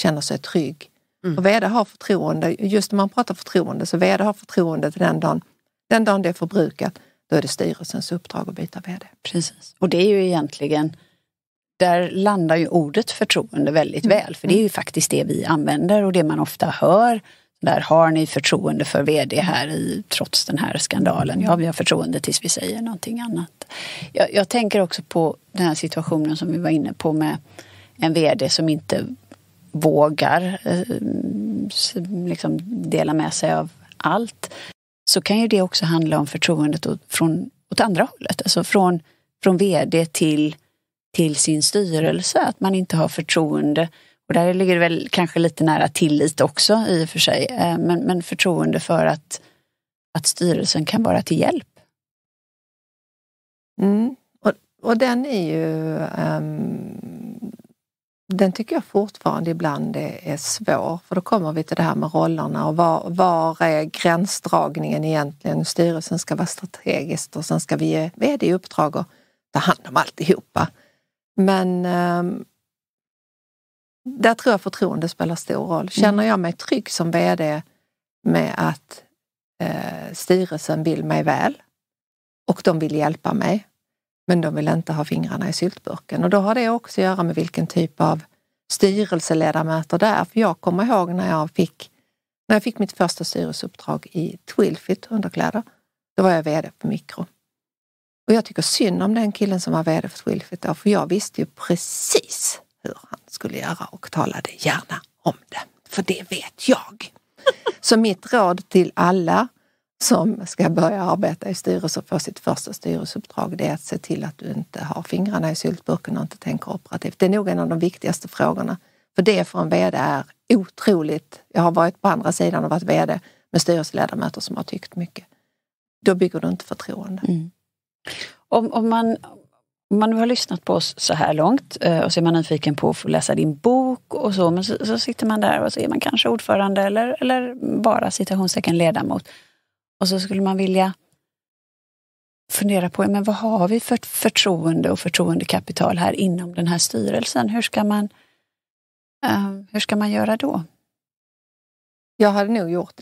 känner sig trygg. Mm. Och vd har förtroende, just när man pratar förtroende, så vd har förtroende till den dagen, den dagen det är förbrukat då är det styrelsens uppdrag att byta vd. Precis, och det är ju egentligen där landar ju ordet förtroende väldigt mm. väl, för det är ju mm. faktiskt det vi använder och det man ofta hör. Där har ni förtroende för vd här i, trots den här skandalen. Ja, vi har förtroende tills vi säger någonting annat. Jag, jag tänker också på den här situationen som vi var inne på med en vd som inte vågar eh, liksom dela med sig av allt så kan ju det också handla om förtroendet åt, från, åt andra hållet. Alltså från, från vd till, till sin styrelse, att man inte har förtroende. Och där ligger det väl kanske lite nära tillit också i och för sig, eh, men, men förtroende för att, att styrelsen kan vara till hjälp. Mm. Och, och den är ju um den tycker jag fortfarande ibland är, svår. För då kommer vi till det här med rollerna och var, var är gränsdragningen egentligen? Styrelsen ska vara strategiskt och sen ska vi ge vd uppdrag och ta hand om alltihopa. Men um, där tror jag förtroende spelar stor roll. Mm. Känner jag mig trygg som vd med att eh, styrelsen vill mig väl och de vill hjälpa mig men de vill inte ha fingrarna i syltburken. Och då har det också att göra med vilken typ av styrelseledamöter det är. För jag kommer ihåg när jag fick, när jag fick mitt första styrelseuppdrag i Twilfit underkläder. Då var jag vd på Mikro. Och jag tycker synd om den killen som var vd för Twilfit då, för jag visste ju precis hur han skulle göra och talade gärna om det. För det vet jag. Så mitt råd till alla som ska börja arbeta i styrelse och få sitt första styrelseuppdrag, det är att se till att du inte har fingrarna i syltburken och inte tänker operativt. Det är nog en av de viktigaste frågorna. För det för en VD är otroligt. Jag har varit på andra sidan och varit VD med styrelseledamöter som har tyckt mycket. Då bygger du inte förtroende. Mm. Om, om, man, om man nu har lyssnat på oss så här långt eh, och så är man nyfiken på att få läsa din bok och så, men så, så sitter man där och så är man kanske ordförande eller, eller bara citationstecken ledamot. Och så skulle man vilja fundera på men vad har vi för förtroende och förtroendekapital här inom den här styrelsen? Hur ska man, uh, hur ska man göra då? Jag hade nog gjort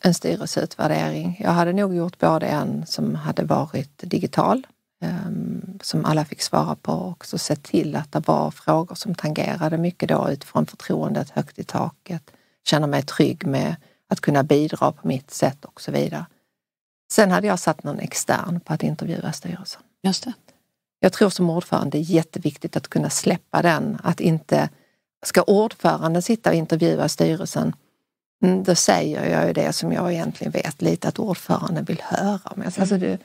en styrelseutvärdering. Jag hade nog gjort både en som hade varit digital, ehm, som alla fick svara på och så sett till att det var frågor som tangerade mycket då utifrån förtroendet högt i taket, känna mig trygg med att kunna bidra på mitt sätt och så vidare. Sen hade jag satt någon extern på att intervjua styrelsen. Just det. Jag tror som ordförande det är jätteviktigt att kunna släppa den, att inte Ska ordföranden sitta och intervjua styrelsen, mm, då säger jag ju det som jag egentligen vet lite att ordföranden vill höra. Om. Alltså, alltså mm. det...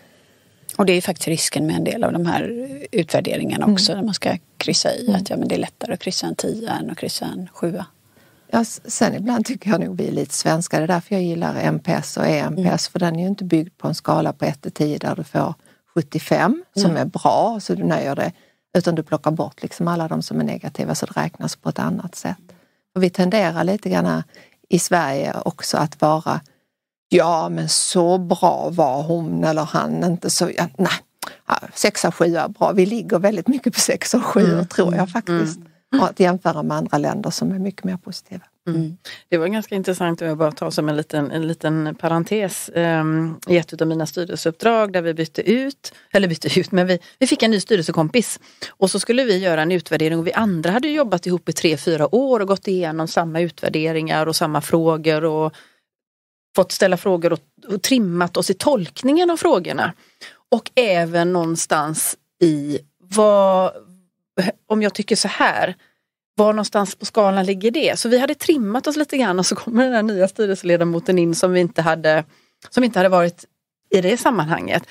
Och det är ju faktiskt risken med en del av de här utvärderingarna mm. också, mm. när man ska kryssa i mm. att ja, men det är lättare att kryssa en tia än att kryssa en sjua. Ja, sen ibland tycker jag nog vi är lite svenska. Det är därför jag gillar MPS och EMPS mm. för den är ju inte byggd på en skala på 1 till 10 där du får 75 som mm. är bra så du nöjer dig. Utan du plockar bort liksom alla de som är negativa så det räknas på ett annat sätt. Och vi tenderar lite grann i Sverige också att vara Ja men så bra var hon eller han inte så, ja, nej, sexa, sjua bra. Vi ligger väldigt mycket på sexa och sjua mm. tror jag mm. Mm. faktiskt. Mm och att jämföra med andra länder som är mycket mer positiva. Mm. mm. Det var ganska intressant, om jag bara tar som en liten, en liten parentes, um, i ett av mina styrelseuppdrag där vi bytte ut, eller bytte ut, men vi, vi fick en ny styrelsekompis. Och så skulle vi göra en utvärdering och vi andra hade jobbat ihop i tre, fyra år och gått igenom samma utvärderingar och samma frågor och fått ställa frågor och, och trimmat oss i tolkningen av frågorna. Och även någonstans i vad, om jag tycker så här, var någonstans på skalan ligger det? Så vi hade trimmat oss lite grann och så kommer den här nya styrelseledamoten in som vi inte hade, som inte hade varit i det sammanhanget.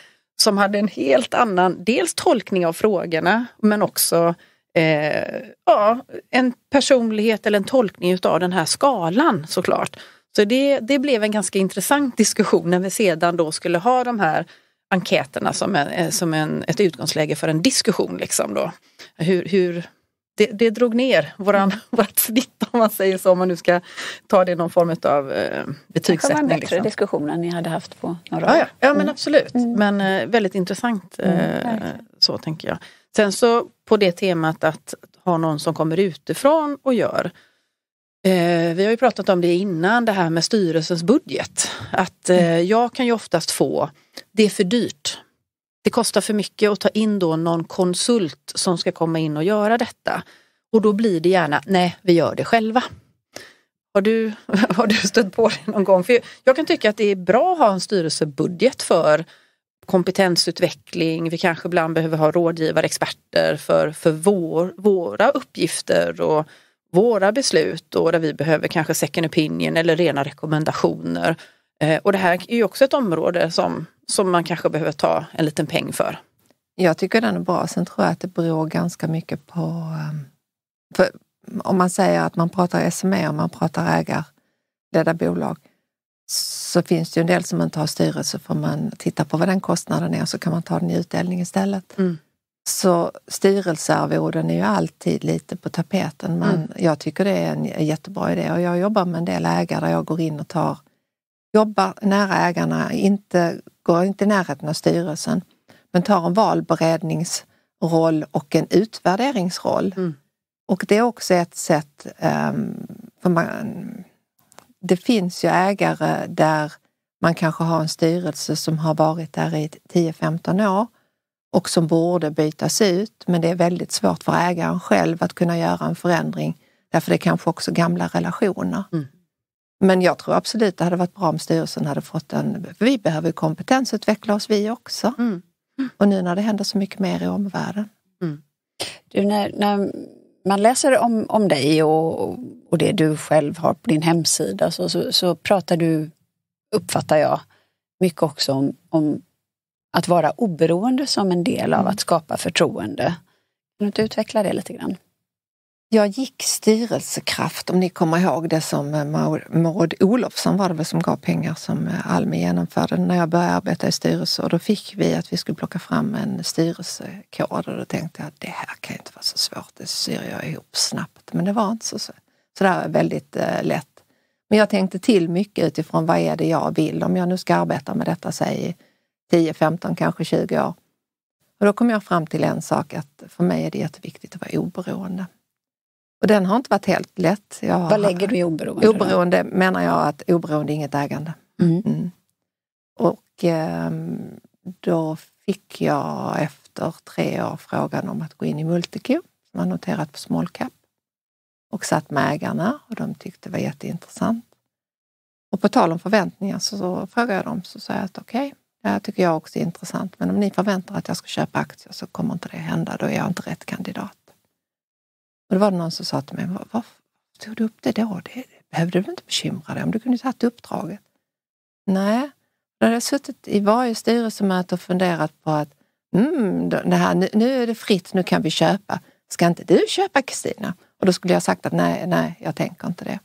Som hade en helt annan, dels tolkning av frågorna men också eh, ja, en personlighet eller en tolkning utav den här skalan såklart. Så det, det blev en ganska intressant diskussion när vi sedan då skulle ha de här enkäterna som, en, eh, som en, ett utgångsläge för en diskussion. Liksom då. Hur, hur, det, det drog ner våran, mm. vårt snitt om man säger så, om man nu ska ta det i någon form av eh, betygssättning. Det var en bättre liksom. diskussion än ni hade haft på några år. Ja, ja. ja men mm. absolut. Mm. Men eh, väldigt intressant. Mm, eh, så tänker jag. Sen så på det temat att ha någon som kommer utifrån och gör. Eh, vi har ju pratat om det innan, det här med styrelsens budget. Att eh, mm. jag kan ju oftast få det är för dyrt. Det kostar för mycket att ta in då någon konsult som ska komma in och göra detta. Och då blir det gärna, nej, vi gör det själva. Har du, har du stött på det någon gång? För jag kan tycka att det är bra att ha en styrelsebudget för kompetensutveckling. Vi kanske ibland behöver ha rådgivare, experter för, för vår, våra uppgifter och våra beslut och där vi behöver kanske second opinion eller rena rekommendationer. Eh, och det här är ju också ett område som som man kanske behöver ta en liten peng för? Jag tycker den är bra. Sen tror jag att det beror ganska mycket på... Ehm, om man säger att man pratar SME och man pratar ägarledda bolag så finns det ju en del som inte har styrelse Får man titta på vad den kostnaden är så kan man ta den i utdelning istället. Mm. Så styrelsearvoden är ju alltid lite på tapeten men mm. jag tycker det är en jättebra idé och jag jobbar med en del ägare där jag går in och tar, jobbar nära ägarna, inte går inte i närheten av styrelsen, men tar en valberedningsroll och en utvärderingsroll. Mm. Och det är också ett sätt, ehm, för man, det finns ju ägare där man kanske har en styrelse som har varit där i 10-15 år och som borde bytas ut, men det är väldigt svårt för ägaren själv att kunna göra en förändring därför det är kanske också gamla relationer. Mm. Men jag tror absolut det hade varit bra om styrelsen hade fått en... För vi behöver kompetensutveckla oss vi också. Mm. Och nu när det händer så mycket mer i omvärlden. Mm. Du, när, när man läser om, om dig och, och det du själv har på din hemsida så, så, så pratar du, uppfattar jag, mycket också om, om att vara oberoende som en del av mm. att skapa förtroende. Kan du inte utveckla det lite grann? Jag gick Styrelsekraft, om ni kommer ihåg det som eh, Maud Olofsson var det väl som gav pengar som eh, Almi genomförde när jag började arbeta i styrelse och då fick vi att vi skulle plocka fram en styrelsekod och då tänkte jag att det här kan inte vara så svårt, det syr jag ihop snabbt. Men det var inte så, så där väldigt eh, lätt. Men jag tänkte till mycket utifrån vad är det jag vill om jag nu ska arbeta med detta, säg 10, 15, kanske 20 år. Och då kom jag fram till en sak att för mig är det jätteviktigt att vara oberoende. Och den har inte varit helt lätt. Jag Vad lägger du i oberoende? Oberoende då? menar jag att oberoende är inget ägande. Mm. Mm. Och eh, då fick jag efter tre år frågan om att gå in i Multiq, som var noterat på small cap. Och satt med ägarna och de tyckte det var jätteintressant. Och på tal om förväntningar så, så frågade jag dem så sa jag att okej, okay, det här tycker jag också är intressant, men om ni förväntar att jag ska köpa aktier så kommer inte det hända, då är jag inte rätt kandidat. Och då var det någon som sa till mig, varför tog du upp det då? Det behövde du inte bekymra dig om. Du kunde ha tagit uppdraget. Nej, då hade jag suttit i varje styrelsemöte och funderat på att mm, det här, nu, nu är det fritt, nu kan vi köpa. Ska inte du köpa Kristina? Och då skulle jag sagt att nej, nej, jag tänker inte det.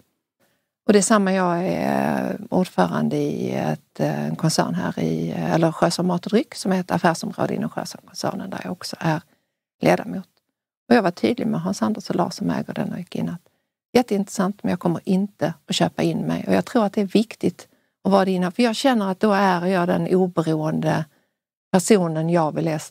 Och det är samma, jag är eh, ordförande i ett, eh, en koncern här i, eh, eller Sjösholm Mat och Dryck som är ett affärsområde inom Sjösholmskoncernen där jag också är ledamot. Och jag var tydlig med Hans Anders och Lars som äger den och gick in att jätteintressant, men jag kommer inte att köpa in mig. Och jag tror att det är viktigt att vara det innan, för jag känner att då är jag den oberoende personen jag vill är,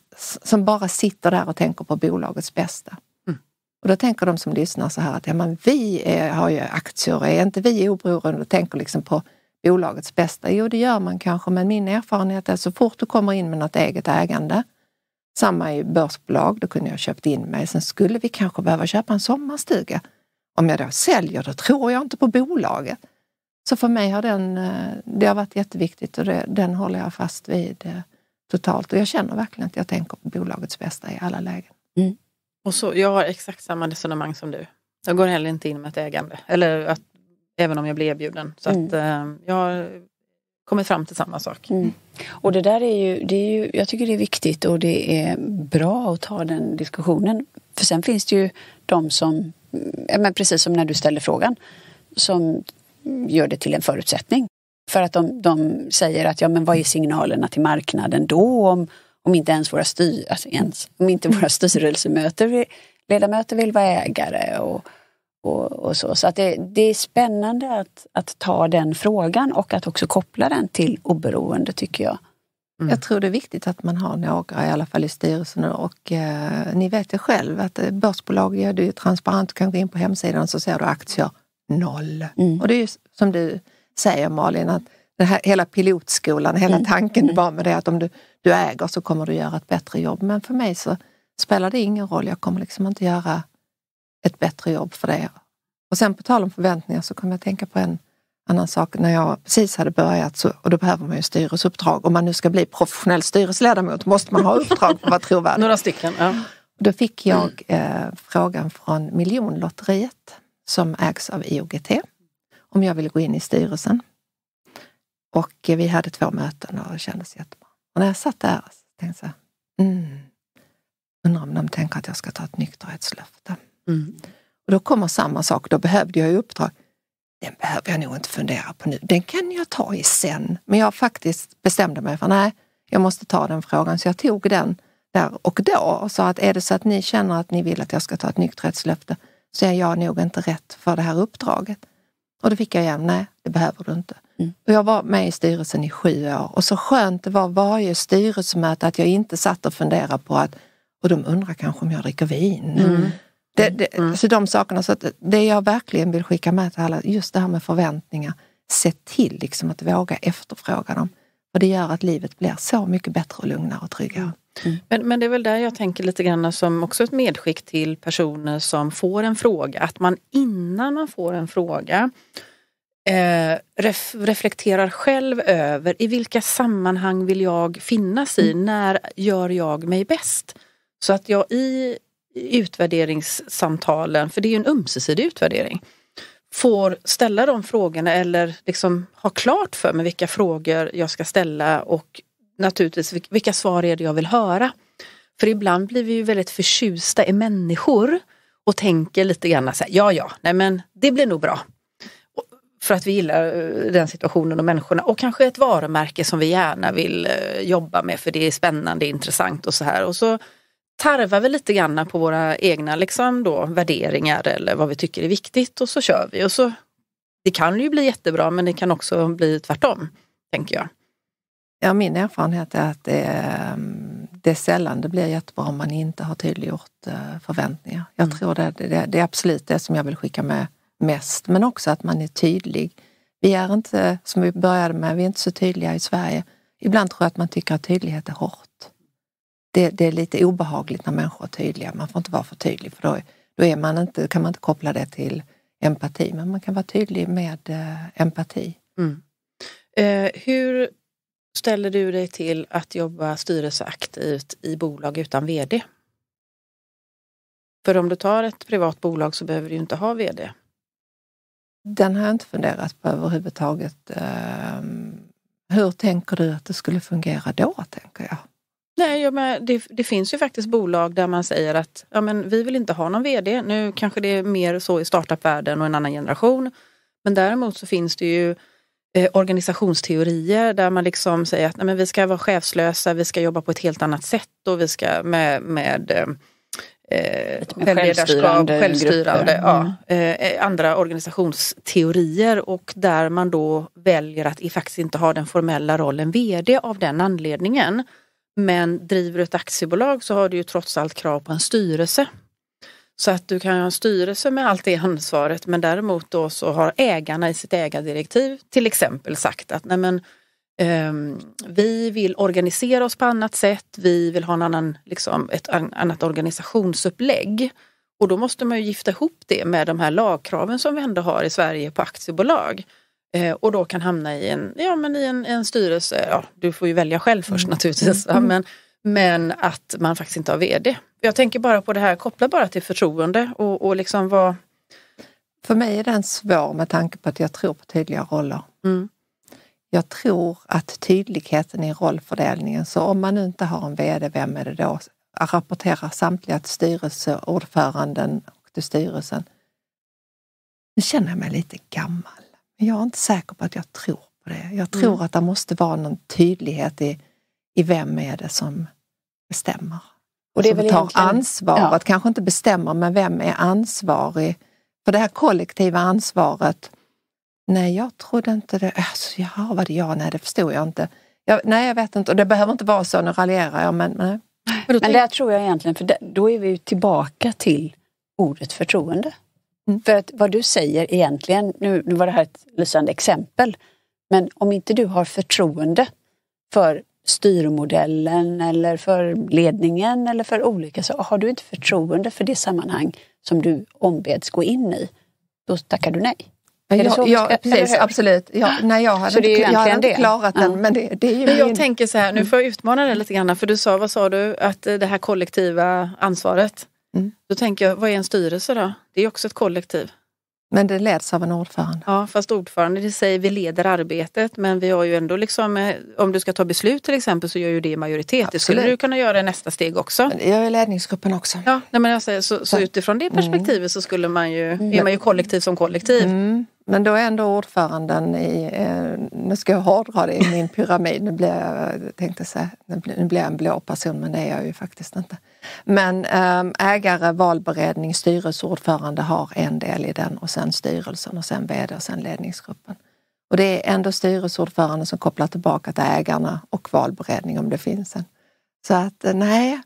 som bara sitter där och tänker på bolagets bästa. Mm. Och då tänker de som lyssnar så här att ja, men vi är, har ju aktier, är inte vi oberoende och tänker liksom på bolagets bästa? Jo, det gör man kanske, men min erfarenhet är att så fort du kommer in med något eget ägande samma i börsbolag, då kunde jag köpt in mig. Sen skulle vi kanske behöva köpa en sommarstuga. Om jag då säljer, då tror jag inte på bolaget. Så för mig har den, eh, det har varit jätteviktigt och det, den håller jag fast vid eh, totalt. Och jag känner verkligen att jag tänker på bolagets bästa i alla lägen. Mm. Och så, jag har exakt samma resonemang som du. Jag går heller inte in med ett ägande, eller att, även om jag blir erbjuden. Så mm. att, eh, jag kommit fram till samma sak. Mm. Och det där är ju, det är ju, jag tycker det är viktigt och det är bra att ta den diskussionen. För sen finns det ju de som, men precis som när du ställde frågan, som gör det till en förutsättning. För att de, de säger att ja, men vad är signalerna till marknaden då om, om inte ens våra, styr, alltså ens, om inte våra styrelsemöter ledamöter vill vara ägare och, och, och så så att det, det, är spännande att, att ta den frågan och att också koppla den till oberoende tycker jag. Mm. Jag tror det är viktigt att man har några, i alla fall i styrelsen. Och, eh, ni vet ju själv att eh, börsbolag, ja, du är transparent, du kan gå in på hemsidan och så ser du aktier noll. Mm. Och det är ju som du säger Malin, att den här, hela pilotskolan, hela mm. tanken mm. var med det att om du, du äger så kommer du göra ett bättre jobb. Men för mig så spelar det ingen roll, jag kommer liksom inte göra ett bättre jobb för det. Och sen på tal om förväntningar så kom jag att tänka på en annan sak. När jag precis hade börjat, så, och då behöver man ju styrelseuppdrag. Om man nu ska bli professionell styrelseledamot måste man ha uppdrag för att vara trovärdig. Några stycken, ja. Då fick jag eh, frågan från Miljonlotteriet som ägs av IOGT om jag ville gå in i styrelsen. Och eh, vi hade två möten och det kändes jättebra. Och när jag satt där så tänkte jag, så mm, undrar om de tänker att jag ska ta ett nykterhetslöfte. Mm. Och då kommer samma sak, då behövde jag i uppdrag. Den behöver jag nog inte fundera på nu, den kan jag ta i sen. Men jag faktiskt bestämde mig för nej, jag måste ta den frågan. Så jag tog den där och då och sa att är det så att ni känner att ni vill att jag ska ta ett nykterhetslöfte så är jag nog inte rätt för det här uppdraget. Och då fick jag igen, nej det behöver du inte. Mm. Och jag var med i styrelsen i sju år och så skönt det var varje styrelsemöte att jag inte satt och funderade på att och de undrar kanske om jag dricker vin. Mm. Det, det, mm. mm. Så alltså de sakerna. Så det jag verkligen vill skicka med till alla, just det här med förväntningar. Se till liksom att våga efterfråga dem. Och det gör att livet blir så mycket bättre, och lugnare och tryggare. Mm. mm. Men, men det är väl där jag tänker lite grann som också ett medskick till personer som får en fråga. Att man innan man får en fråga eh, ref, reflekterar själv över i vilka sammanhang vill jag finnas i? Mm. När gör jag mig bäst? Så att jag i utvärderingssamtalen, för det är ju en ömsesidig utvärdering, får ställa de frågorna eller liksom ha klart för mig vilka frågor jag ska ställa och naturligtvis vilka svar är det jag vill höra. För ibland blir vi ju väldigt förtjusta i människor och tänker lite grann så här, ja ja, nej men det blir nog bra. För att vi gillar eh, den situationen och människorna och kanske ett varumärke som vi gärna vill eh, jobba med för det är spännande, intressant och så här. Och så tarvar vi lite grann på våra egna liksom då, värderingar eller vad vi tycker är viktigt och så kör vi. Och så, det kan ju bli jättebra men det kan också bli tvärtom, tänker jag. Ja, min erfarenhet är att eh, det är, det är sällan det blir jättebra om man inte har tydliggjort eh, förväntningar. Jag mm. tror det, det, det är absolut det som jag vill skicka med mest, men också att man är tydlig. Vi är inte, som vi började med, vi är inte så tydliga i Sverige. Ibland tror jag att man tycker att tydlighet är hårt det, det, är lite obehagligt när människor är tydliga. Man får inte vara för tydlig för då, då är man inte, kan man inte koppla det till empati. Men man kan vara tydlig med eh, empati. Mm. Eh, hur ställer du dig till att jobba styrelseaktivt i bolag utan vd? För om du tar ett privat bolag så behöver du inte ha vd. Den har jag inte funderat på överhuvudtaget. Eh, hur tänker du att det skulle fungera då, tänker jag? Nej, men det, det, finns ju faktiskt bolag där man säger att ja, men vi vill inte ha någon vd. Nu kanske det är mer så i startupvärlden och en annan generation. Men däremot så finns det ju eh, organisationsteorier där man liksom säger att nej, men vi ska vara chefslösa, vi ska jobba på ett helt annat sätt och vi ska med, med eh, eh självledarskap, självstyrande, mm. ja, eh, eh, andra organisationsteorier och där man då väljer att faktiskt inte ha den formella rollen VD av den anledningen. Men driver du ett aktiebolag så har du ju trots allt krav på en styrelse. Så att du kan ha en styrelse med allt det ansvaret men däremot då så har ägarna i sitt ägardirektiv till exempel sagt att nej men, um, vi vill organisera oss på annat sätt, vi vill ha en annan, liksom, ett annat organisationsupplägg. Och då måste man ju gifta ihop det med de här lagkraven som vi ändå har i Sverige på aktiebolag. Eh, och då kan hamna i en, ja, men i en, en styrelse, ja, du får ju välja själv först mm. naturligtvis, va? Mm. Men, men att man faktiskt inte har vd. Jag tänker bara på det här, koppla bara till förtroende och, och liksom vad... För mig är den svår med tanke på att jag tror på tydliga roller. Mm. Jag tror att tydligheten i rollfördelningen, så om man inte har en vd, vem är det då? Rapporterar samtliga till styrelseordföranden och till styrelsen. Nu känner jag mig lite gammal. Men jag är inte säker på att jag tror på det. Jag mm. tror mm. att det måste vara någon tydlighet i, i vem är det som bestämmer. Och det är som väl tar egentligen... ansvaret, ja. kanske inte bestämmer, men vem är ansvarig för det här kollektiva ansvaret? Nej, jag trodde inte det. Alltså, jaha, var det jag? Nej, det förstod jag inte. Jag, nej, jag vet inte. Och det behöver inte vara så, nu raljerar jag, men nej. Men, men det tror jag egentligen, för då är vi ju tillbaka till ordet förtroende. För att vad du säger egentligen, nu, nu var det här ett lysande exempel, men om inte du har förtroende för styrmodellen eller för ledningen eller för olika så har du inte förtroende för det sammanhang som du ombeds gå in i, då tackar du nej. Ja, ja, precis, absolut. Ja, nej, jag hade, inte, jag hade inte klarat det. den. Men det, det är ju jag min... tänker så här, nu får jag utmana dig lite grann. För du sa, vad sa du, att det här kollektiva ansvaret. Mm. Då tänker jag, vad är en styrelse då? Det är också ett kollektiv. Men det leds av en ordförande? Ja, fast ordförande, det säger vi leder arbetet, men vi har ju ändå liksom, eh, om du ska ta beslut till exempel så gör ju det majoritet. Absolut. Det skulle du kunna göra i nästa steg också. Men det gör ju ledningsgruppen också. Ja, nej, men jag säger, så, så utifrån det mm. perspektivet så skulle man ju, mm. är man ju kollektiv som kollektiv. Mm. Men då är ändå ordföranden i, eh, nu ska jag hårdra det i min pyramid, nu blir jag, tänkte säga, nu blir jag en blå person men det är jag ju faktiskt inte. Men ehm, ägare, valberedning, styrelseordförande har en del i den och sen styrelsen och sen vd och sen ledningsgruppen. Och det är ändå styrelseordförande som kopplar tillbaka till ägarna och valberedning om det finns en. Så att eh, nej,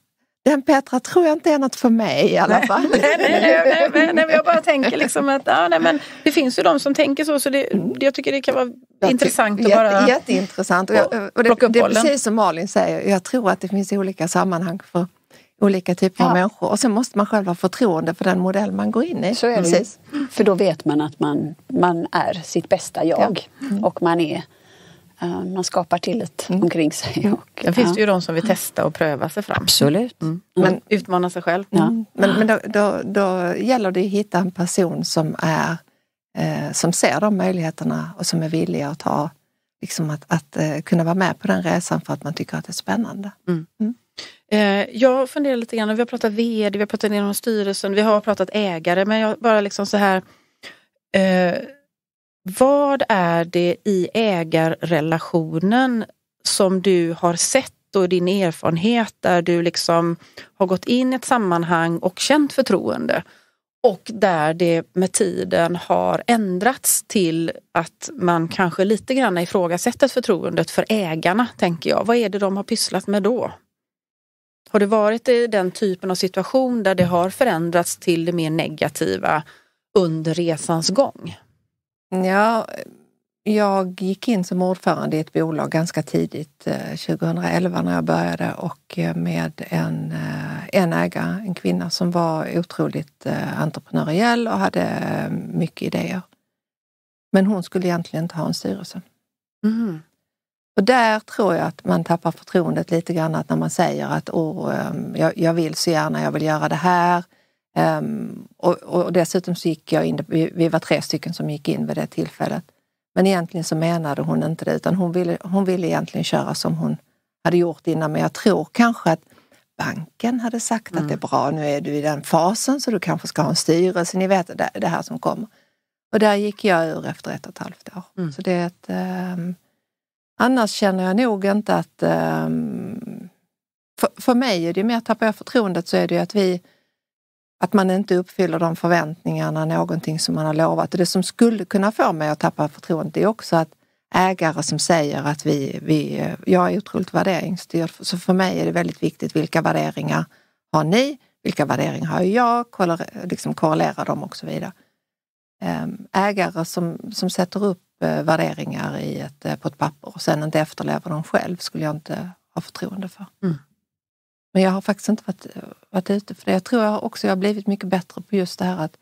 den Petra tror jag inte är något för mig i alla fall. nej, nej, nej, nej, jag bara tänker liksom att ja, nej, men det finns ju de som tänker så. så det, Jag tycker det kan vara intressant att bara Jätteintressant. Och det, det är precis som Malin säger, jag tror att det finns olika sammanhang för olika typer ja. av människor. Och sen måste man själv ha förtroende för den modell man går in i. Så är det. Precis. För då vet man att man, man är sitt bästa jag. Ja. Mm. Och man är Eh, man skapar tillit mm. omkring sig. Mm. Och, ja, finns det ju de som vill mm. testa och pröva sig fram. Absolut. Mm. Men utmana sig själv. Ja. Mm. Men, men då, då, då, gäller det att hitta en person som, är, eh, som ser de möjligheterna och som är villig att, ta, liksom att, att eh, kunna vara med på den resan för att man tycker att det är spännande. Mm. Eh, jag funderar lite grann, vi har pratat vd, vi har pratat inom styrelsen, vi har pratat ägare, men jag bara liksom så här eh, vad är det i ägarrelationen som du har sett och din erfarenhet där du liksom har gått in i ett sammanhang och känt förtroende? Och där det med tiden har ändrats till att man kanske lite grann ifrågasätter förtroendet för ägarna, tänker jag. Vad är det de har pysslat med då? Har det varit i den typen av situation där det har förändrats till det mer negativa under resans gång? Ja, jag gick in som ordförande i ett bolag ganska tidigt, 2011 eh, när jag började och eh, med en, eh, en ägare, en kvinna som var otroligt entreprenöriell och hade mycket idéer. Men hon skulle egentligen inte ha en styrelse. Mm. Och där tror jag att man tappar förtroendet lite grann, att när man säger att Åh, jag, jag vill så gärna, jag vill göra det här. Um, och, och, dessutom så gick jag in, vi, vi, var tre stycken som gick in vid det tillfället. Men egentligen så menade hon inte det, utan hon ville, hon ville egentligen köra som hon hade gjort innan. Men jag tror kanske att banken hade sagt mm. att det är mm. bra, nu är du i den fasen så du kanske ska ha en styrelse, ni vet det, det här som kommer. Och där gick jag ur efter ett och ett halvt år. Mm. Så det är ett, um, annars känner jag nog inte att... Um, för, för mig är det ju mer, tappar jag förtroendet så är det ju att vi att man inte uppfyller de förväntningarna, någonting som man har lovat. Och det som skulle kunna få mig att tappa förtroendet är också att ägare som säger att vi, vi, jag är otroligt värderingsstyrd. Så för mig är det väldigt viktigt vilka värderingar har ni? Vilka värderingar har jag? Korrelera, liksom korrelera dem och så vidare. Ehm, ägare som, som sätter upp eh, värderingar i ett, eh, på ett papper och sen inte efterlever dem själv skulle jag inte ha förtroende för. Mm. Men jag har faktiskt inte varit, varit ute för det. Jag tror också jag har blivit mycket bättre på just det här att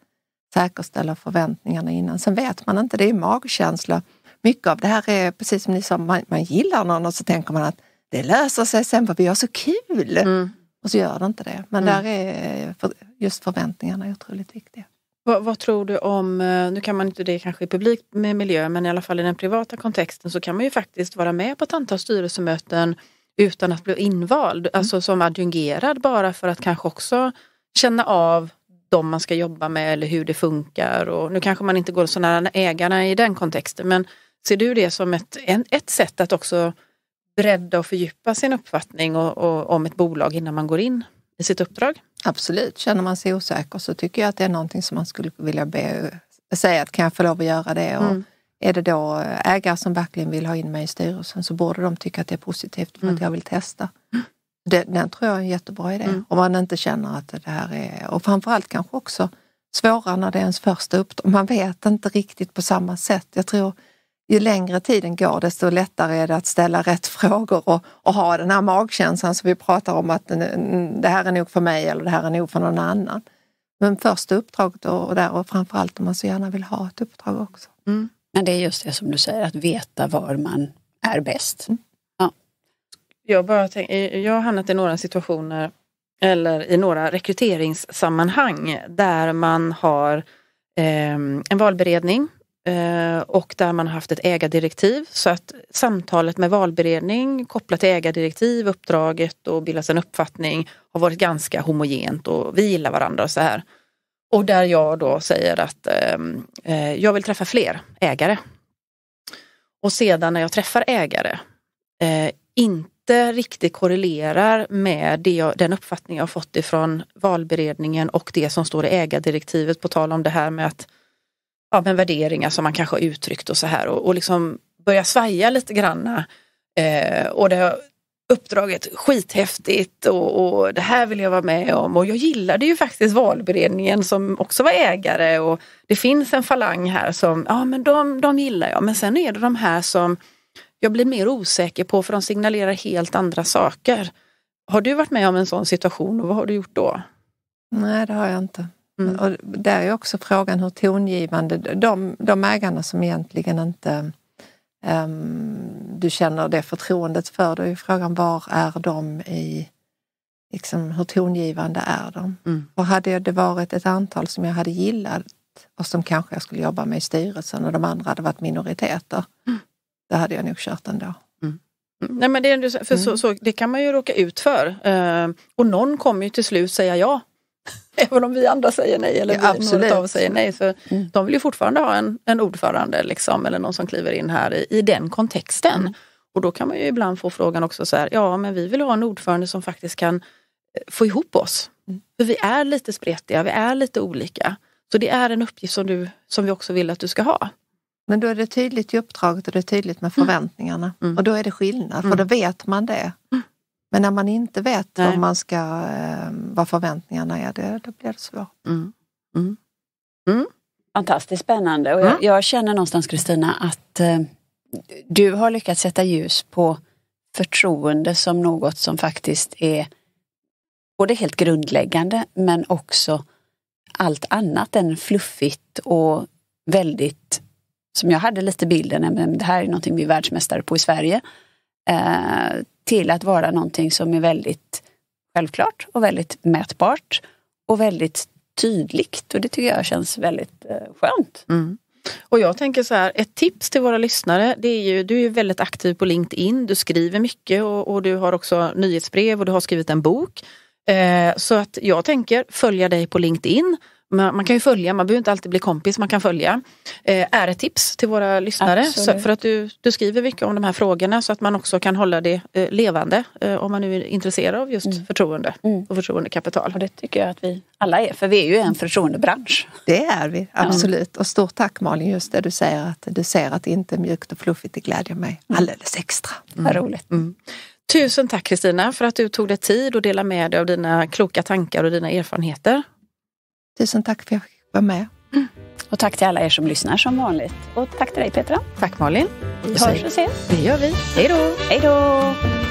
säkerställa förväntningarna innan. Sen vet man inte, det är magkänsla. Mycket av det här är precis som ni sa, man, man gillar någon och så tänker man att det löser sig sen för vi har så kul. Mm. Och så gör det inte det. Men mm. där är för, just förväntningarna är otroligt viktiga. Vad, vad, tror du om, eh, nu kan man inte det kanske i publik med miljö, men i alla fall i den privata kontexten så kan man ju faktiskt vara med på ett antal styrelsemöten utan att bli invald, mm. alltså som adjungerad bara för att kanske också känna av de man ska jobba med eller hur det funkar. Och nu kanske man inte går så nära ägarna i den kontexten men ser du det som ett, ett sätt att också bredda och fördjupa sin uppfattning och, och, om ett bolag innan man går in i sitt uppdrag? Absolut, känner man sig osäker så tycker jag att det är någonting som man skulle vilja be, säga att kan jag få lov att göra det? Och, mm. Är det då ägare som verkligen vill ha in mig i styrelsen så borde de tycka att det är positivt för mm. att jag vill testa. Det, den tror jag är en jättebra idé. Mm. Om man inte känner att det här är, och framförallt kanske också svårare när det är ens första uppdrag. Man vet inte riktigt på samma sätt. Jag tror ju längre tiden går desto lättare är det att ställa rätt frågor och, och ha den här magkänslan som vi pratar om att det här är nog för mig eller det här är nog för någon annan. Men första uppdraget och, och där och framförallt om man så gärna vill ha ett uppdrag också. Mm. Men det är just det som du säger, att veta var man är bäst. Mm. Ja. Jag, bara tänk, eh, jag har hamnat i några situationer eller i några rekryteringssammanhang där man har eh, en valberedning eh, och där man har haft ett ägardirektiv. Så att samtalet med valberedning kopplat till ägardirektiv, uppdraget och bildas en uppfattning har varit ganska homogent och vi gillar varandra och så här. Och där jag då säger att ehm, eh, jag vill träffa fler ägare. Och sedan när jag träffar ägare, eh, inte riktigt korrelerar med jag, den uppfattning jag fått ifrån valberedningen och det som står i ägardirektivet på tal om det här med att ja, men värderingar som man kanske har uttryckt och så här och, och liksom börja svaja lite granna. Eh, och det, uppdraget skithäftigt och, och det här vill jag vara med om. Och jag gillade ju faktiskt valberedningen som också var ägare och det finns en falang här som, ja men de, de gillar jag. Men sen är det de här som jag blir mer osäker på för de signalerar helt andra saker. Har du varit med om en sån situation och vad har du gjort då? Nej, det har jag inte. Mm. Och där är också frågan hur tongivande de, de ägarna som egentligen inte Ehm, du känner det förtroendet för då är Frågan var är de i, liksom, hur tongivande är de? Mm. Och hade det varit ett antal som jag hade gillat och som kanske jag skulle jobba med i styrelsen och de andra hade varit minoriteter, mm. då hade jag nog kört ändå. Mm. Nej, men det, för så, mm. så, det kan man ju råka ut för. Ehm, och någon kommer ju till slut säga ja Även om vi andra säger nej eller ja, vi, av säger nej. Så mm. De vill ju fortfarande ha en, en ordförande liksom, eller någon som kliver in här i, i den kontexten. Mm. Och då kan man ju ibland få frågan också så här, ja men vi vill ha en ordförande som faktiskt kan eh, få ihop oss. Mm. För vi är lite spretiga, vi är lite olika. Så det är en uppgift som, du, som vi också vill att du ska ha. Men då är det tydligt i uppdraget och det är tydligt med mm. förväntningarna. Mm. Och då är det skillnad, för mm. då vet man det. Mm. Men när man inte vet Nej. man ska, ehm, vad förväntningarna är, det, då blir det svårt. Mm. Mm. Mm. Fantastiskt spännande och jag, mm. jag känner någonstans Kristina att eh, du har lyckats sätta ljus på förtroende som något som faktiskt är både helt grundläggande men också allt annat än fluffigt och väldigt, som jag hade lite bilden, men det här är någonting vi är världsmästare på i Sverige, eh, till att vara någonting som är väldigt självklart och väldigt mätbart och väldigt tydligt. Och det tycker jag känns väldigt eh, skönt. Mm. Och jag tänker så här, ett tips till våra lyssnare, det är ju, du är väldigt aktiv på LinkedIn, du skriver mycket och, och du har också nyhetsbrev och du har skrivit en bok. Eh, så att jag tänker följa dig på LinkedIn man, man, kan ju följa, man behöver inte alltid bli kompis, man kan följa. Eh, är ett tips till våra lyssnare. Så, för att du, du skriver mycket om de här frågorna så att man också kan hålla det eh, levande eh, om man nu är intresserad av just mm. förtroende mm. och förtroendekapital. Och det tycker jag att vi alla är, för vi är ju en förtroendebransch. Det är vi, absolut. Ja. Och stort tack Malin, just det du säger att du ser att det inte är mjukt och fluffigt, det glädjer mig mm. alldeles extra. Mm. Vad roligt. Mm. Tusen tack Kristina för att du tog dig tid att dela med dig av dina kloka tankar och dina erfarenheter. Tusen tack för att jag fick vara med. Mm. Och tack till alla er som lyssnar som vanligt. Och tack till dig Petra. Tack Malin. Vi hörs och ses. Det gör vi. Hej då. Hej då.